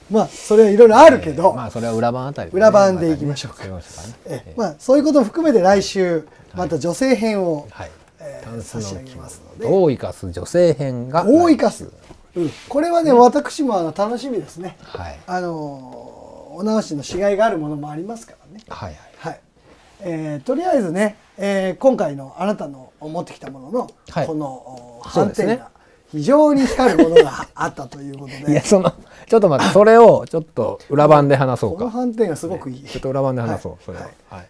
まあそれはいろいろあるけど、えー、まあそれは裏番あたり、ね、裏番でいきましょうか、まあ、ね、まあそういうことも含めて来週また女性編を、はいえー、し上ますので生かす女性編がを生かす、うん、これはね、私もあの楽しみですね、はい、あのお直しのしがいがあるものもありますからねはいはい、はい、えー、とりあえずね、えー、今回のあなたの持ってきたものの、はい、この反転が、ね、非常に光るものがあったということで いやそのちょっと待ってそれをちょっと裏番で話そうかこの反転がすごくいい、ね、ちょっと裏番で話そう、はい、それは、はい、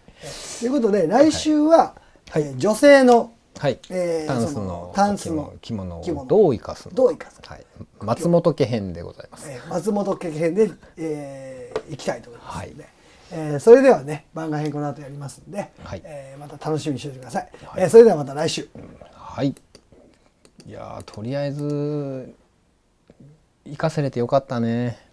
ということで来週は、はい、女性のはい、えー、タンスのタンスの着物をどう生かすどう生かす、はい、松本家編でございます、えー、松本家編で、えー、いきたいと思いますので、はい、えー、それではね番外編この後やりますんで、はいえー、また楽しみにしておいてください、はい、えー、それではまた来週、はいいやとりあえず生かせれてよかったね